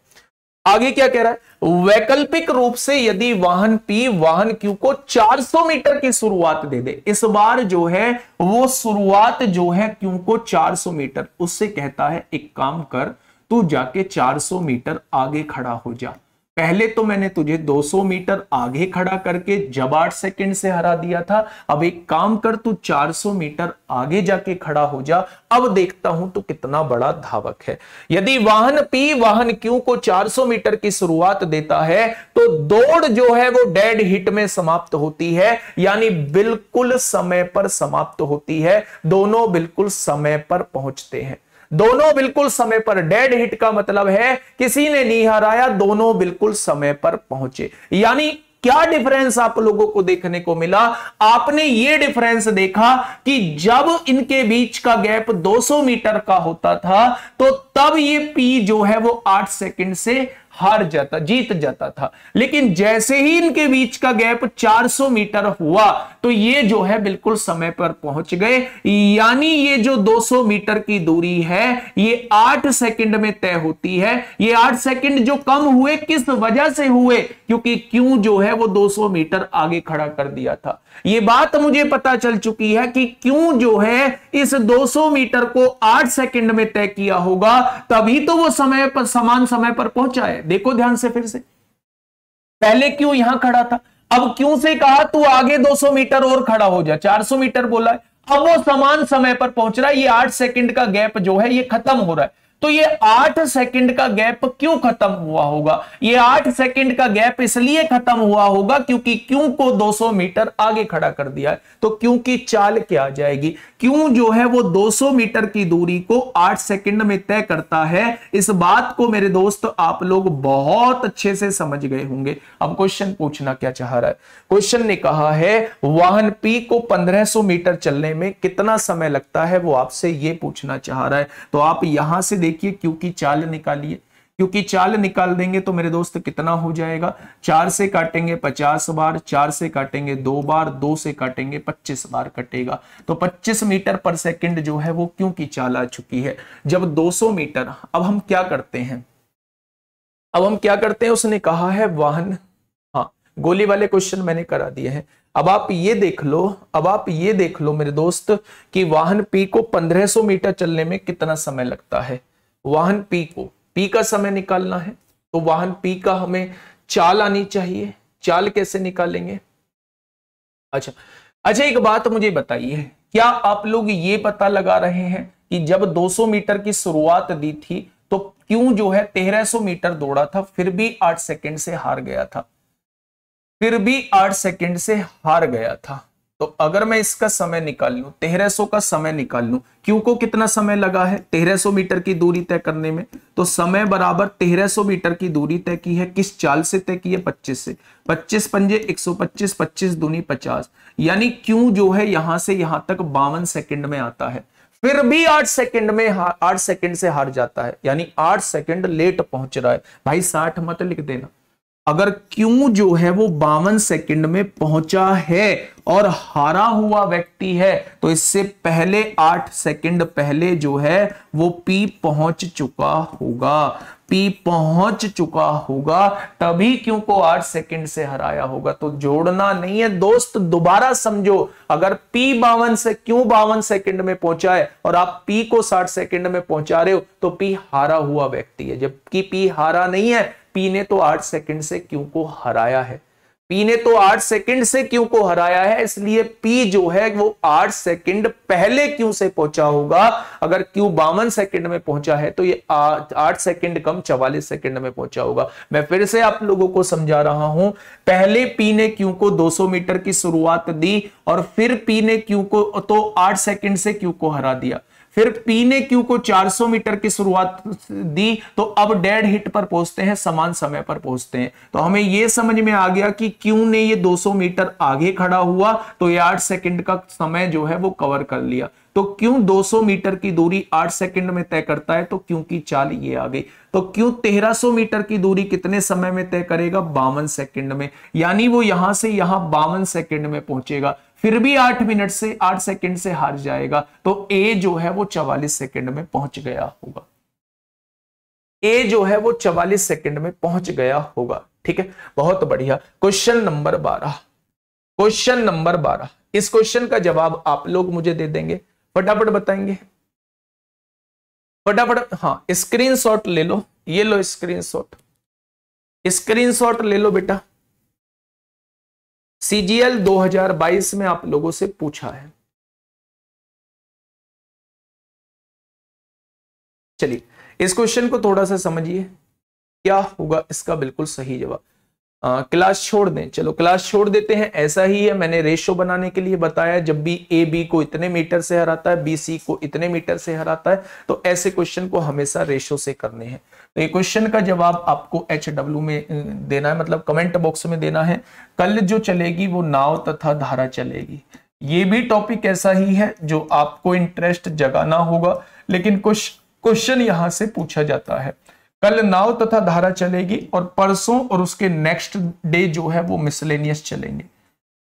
आगे क्या कह रहा है वैकल्पिक रूप से यदि वाहन पी वाहन क्यू को 400 मीटर की शुरुआत दे दे इस बार जो है वो शुरुआत जो है क्यू को 400 मीटर उससे कहता है एक काम कर तू जाके 400 मीटर आगे खड़ा हो जा पहले तो मैंने तुझे 200 मीटर आगे खड़ा करके जब आठ सेकेंड से हरा दिया था अब एक काम कर तू 400 मीटर आगे जाके खड़ा हो जा अब देखता हूं तो कितना बड़ा धावक है यदि वाहन पी वाहन क्यू को 400 मीटर की शुरुआत देता है तो दौड़ जो है वो डेड हिट में समाप्त होती है यानी बिल्कुल समय पर समाप्त होती है दोनों बिल्कुल समय पर पहुंचते हैं दोनों बिल्कुल समय पर डेड हिट का मतलब है किसी ने नहीं हराया दोनों बिल्कुल समय पर पहुंचे यानी क्या डिफरेंस आप लोगों को देखने को मिला आपने ये डिफरेंस देखा कि जब इनके बीच का गैप 200 मीटर का होता था तो तब ये पी जो है वो 8 सेकंड से हार जाता जीत जाता था लेकिन जैसे ही इनके बीच का गैप 400 मीटर हुआ तो ये जो है बिल्कुल समय पर पहुंच गए यानी ये जो 200 मीटर की दूरी है ये 8 सेकंड में तय होती है ये 8 सेकंड जो कम हुए किस वजह से हुए क्योंकि क्यों जो है वो 200 मीटर आगे खड़ा कर दिया था ये बात मुझे पता चल चुकी है कि क्यों जो है इस 200 मीटर को 8 सेकंड में तय किया होगा तभी तो वो समय पर समान समय पर पहुंचा है देखो ध्यान से फिर से पहले क्यों यहां खड़ा था अब क्यों से कहा तू आगे 200 मीटर और खड़ा हो जा 400 मीटर बोला है अब वो समान समय पर पहुंच रहा है ये आठ सेकंड का गैप जो है ये खत्म हो रहा है तो ये आठ सेकंड का गैप क्यों खत्म हुआ होगा ये आठ सेकंड का गैप इसलिए खत्म हुआ होगा क्योंकि क्यों को 200 मीटर आगे खड़ा कर दिया है तो क्योंकि चाल क्या आ जाएगी क्यों जो है वो 200 मीटर की दूरी को 8 सेकंड में तय करता है इस बात को मेरे दोस्त आप लोग बहुत अच्छे से समझ गए होंगे अब क्वेश्चन पूछना क्या चाह रहा है क्वेश्चन ने कहा है वाहन पी को 1500 मीटर चलने में कितना समय लगता है वो आपसे ये पूछना चाह रहा है तो आप यहां से देखिए क्योंकि चाल निकालिए क्योंकि चाल निकाल देंगे तो मेरे दोस्त कितना हो जाएगा चार से काटेंगे पचास बार चार से काटेंगे दो बार दो से काटेंगे पच्चीस बार कटेगा तो पच्चीस मीटर पर सेकेंड जो है वो क्योंकि चाल आ चुकी है जब दो सौ मीटर अब हम क्या करते हैं अब हम क्या करते हैं उसने कहा है वाहन हाँ गोली वाले क्वेश्चन मैंने करा दिए हैं अब आप ये देख लो अब आप ये देख लो मेरे दोस्त कि वाहन पी को 1500 मीटर चलने में कितना समय लगता है वाहन पी को पी का समय निकालना है तो वाहन पी का हमें चाल आनी चाहिए चाल कैसे निकालेंगे अच्छा अच्छा एक बात मुझे बताइए क्या आप लोग ये पता लगा रहे हैं कि जब 200 मीटर की शुरुआत दी थी तो क्यों जो है 1300 मीटर दौड़ा था फिर भी 8 सेकंड से हार गया था फिर भी 8 सेकंड से हार गया था तो अगर मैं इसका समय निकाल लू तेरह सौ का समय निकाल लू क्यू को कितना समय लगा है तेरह सौ मीटर की दूरी तय करने में तो समय बराबर तेरह सौ मीटर की दूरी तय की है किस चाल से तय की है पच्चीस से पच्चीस पंजे एक सौ पच्चीस पच्चीस दूनी पचास यानी क्यू जो है यहां से यहां तक बावन सेकंड में आता है फिर भी आठ सेकंड में आठ सेकंड से हार जाता है यानी आठ सेकंड लेट पहुंच रहा है भाई साठ मत लिख देना अगर क्यू जो है वो बावन सेकंड में पहुंचा है और हारा हुआ व्यक्ति है तो इससे पहले आठ सेकंड पहले जो है वो पी पहुंच चुका होगा पी पहुंच चुका होगा तभी क्यों को आठ सेकंड से हराया होगा तो जोड़ना नहीं है दोस्त दोबारा समझो अगर पी बावन से क्यों बावन सेकंड में पहुंचा है और आप पी को साठ सेकंड में पहुंचा रहे हो तो पी हारा हुआ व्यक्ति है जबकि पी हारा नहीं है पी ने तो आठ सेकंड से क्यू को हराया है पी ने तो आठ सेकंड से क्यू को हराया है इसलिए पी जो है वो आठ सेकंड पहले क्यू से पहुंचा होगा अगर क्यू बावन सेकंड में पहुंचा है तो ये आठ सेकंड कम चवालीस सेकंड में पहुंचा होगा मैं फिर से आप लोगों को समझा रहा हूं पहले पी ने क्यू को 200 मीटर की शुरुआत दी और फिर पी ने क्यू को तो आठ सेकंड से क्यू को हरा दिया फिर पी ने क्यू को 400 मीटर की शुरुआत दी तो अब डेड हिट पर पहुंचते हैं समान समय पर पहुंचते हैं तो हमें यह समझ में आ गया कि क्यू ने ये 200 मीटर आगे खड़ा हुआ तो ये आठ सेकंड का समय जो है वो कवर कर लिया तो क्यों 200 मीटर की दूरी 8 सेकंड में तय करता है तो क्यों की चाल ये आ गई तो क्यों 1300 मीटर की दूरी कितने समय में तय करेगा बावन सेकंड में यानी वो यहां से यहां बावन सेकंड में पहुंचेगा फिर भी आठ मिनट से आठ सेकंड से हार जाएगा तो ए जो है वो चवालीस सेकंड में पहुंच गया होगा ए जो है वो चवालीस सेकंड में पहुंच गया होगा ठीक है बहुत बढ़िया क्वेश्चन नंबर बारह क्वेश्चन नंबर बारह इस क्वेश्चन का जवाब आप लोग मुझे दे देंगे फटाफट बताएंगे फटाफट हाँ स्क्रीन ले लो ये लो स्क्रीन स्क्रीनशॉट ले लो बेटा सीजीएल 2022 में आप लोगों से पूछा है चलिए इस क्वेश्चन को थोड़ा सा समझिए क्या होगा इसका बिल्कुल सही जवाब क्लास छोड़ दें चलो क्लास छोड़ देते हैं ऐसा ही है मैंने रेशो बनाने के लिए बताया जब भी ए बी को इतने मीटर से हराता है बी सी को इतने मीटर से हराता है तो ऐसे क्वेश्चन को हमेशा रेशो से करने हैं तो ये क्वेश्चन का जवाब आपको एच डब्ल्यू में देना है मतलब कमेंट बॉक्स में देना है कल जो चलेगी वो नाव तथा धारा चलेगी ये भी टॉपिक ऐसा ही है जो आपको इंटरेस्ट जगाना होगा लेकिन कुछ क्वेश्चन यहां से पूछा जाता है कल नाव तथा धारा चलेगी और परसों और उसके नेक्स्ट डे जो है वो मिसलेनियस चलेंगे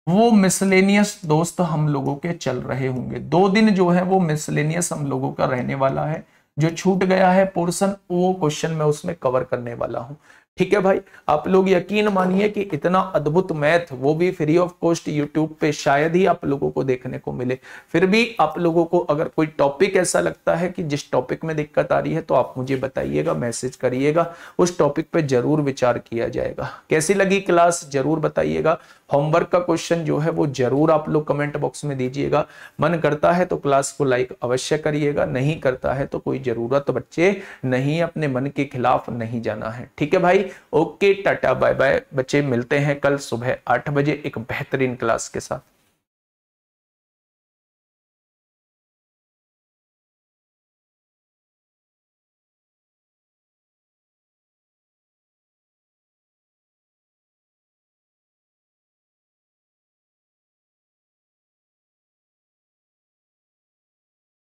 वो मिसलेनियस दोस्त हम लोगों के चल रहे होंगे दो दिन जो है वो मिसलेनियस हम लोगों का रहने वाला है जो छूट गया है पोर्शन वो क्वेश्चन मैं उसमें कवर करने वाला हूं ठीक है भाई आप लोग यकीन मानिए कि इतना अद्भुत मैथ वो भी फ्री ऑफ कॉस्ट यूट्यूब पे शायद ही आप लोगों को देखने को मिले फिर भी आप लोगों को अगर कोई टॉपिक ऐसा लगता है कि जिस टॉपिक में दिक्कत आ रही है तो आप मुझे बताइएगा मैसेज करिएगा उस टॉपिक पे जरूर विचार किया जाएगा कैसी लगी क्लास जरूर बताइएगा होमवर्क का क्वेश्चन जो है वो जरूर आप लोग कमेंट बॉक्स में दीजिएगा मन करता है तो क्लास को लाइक अवश्य करिएगा नहीं करता है तो कोई जरूरत बच्चे नहीं अपने मन के खिलाफ नहीं जाना है ठीक है भाई आई ओके टाटा बाय बाय बच्चे मिलते हैं कल सुबह आठ बजे एक बेहतरीन क्लास के साथ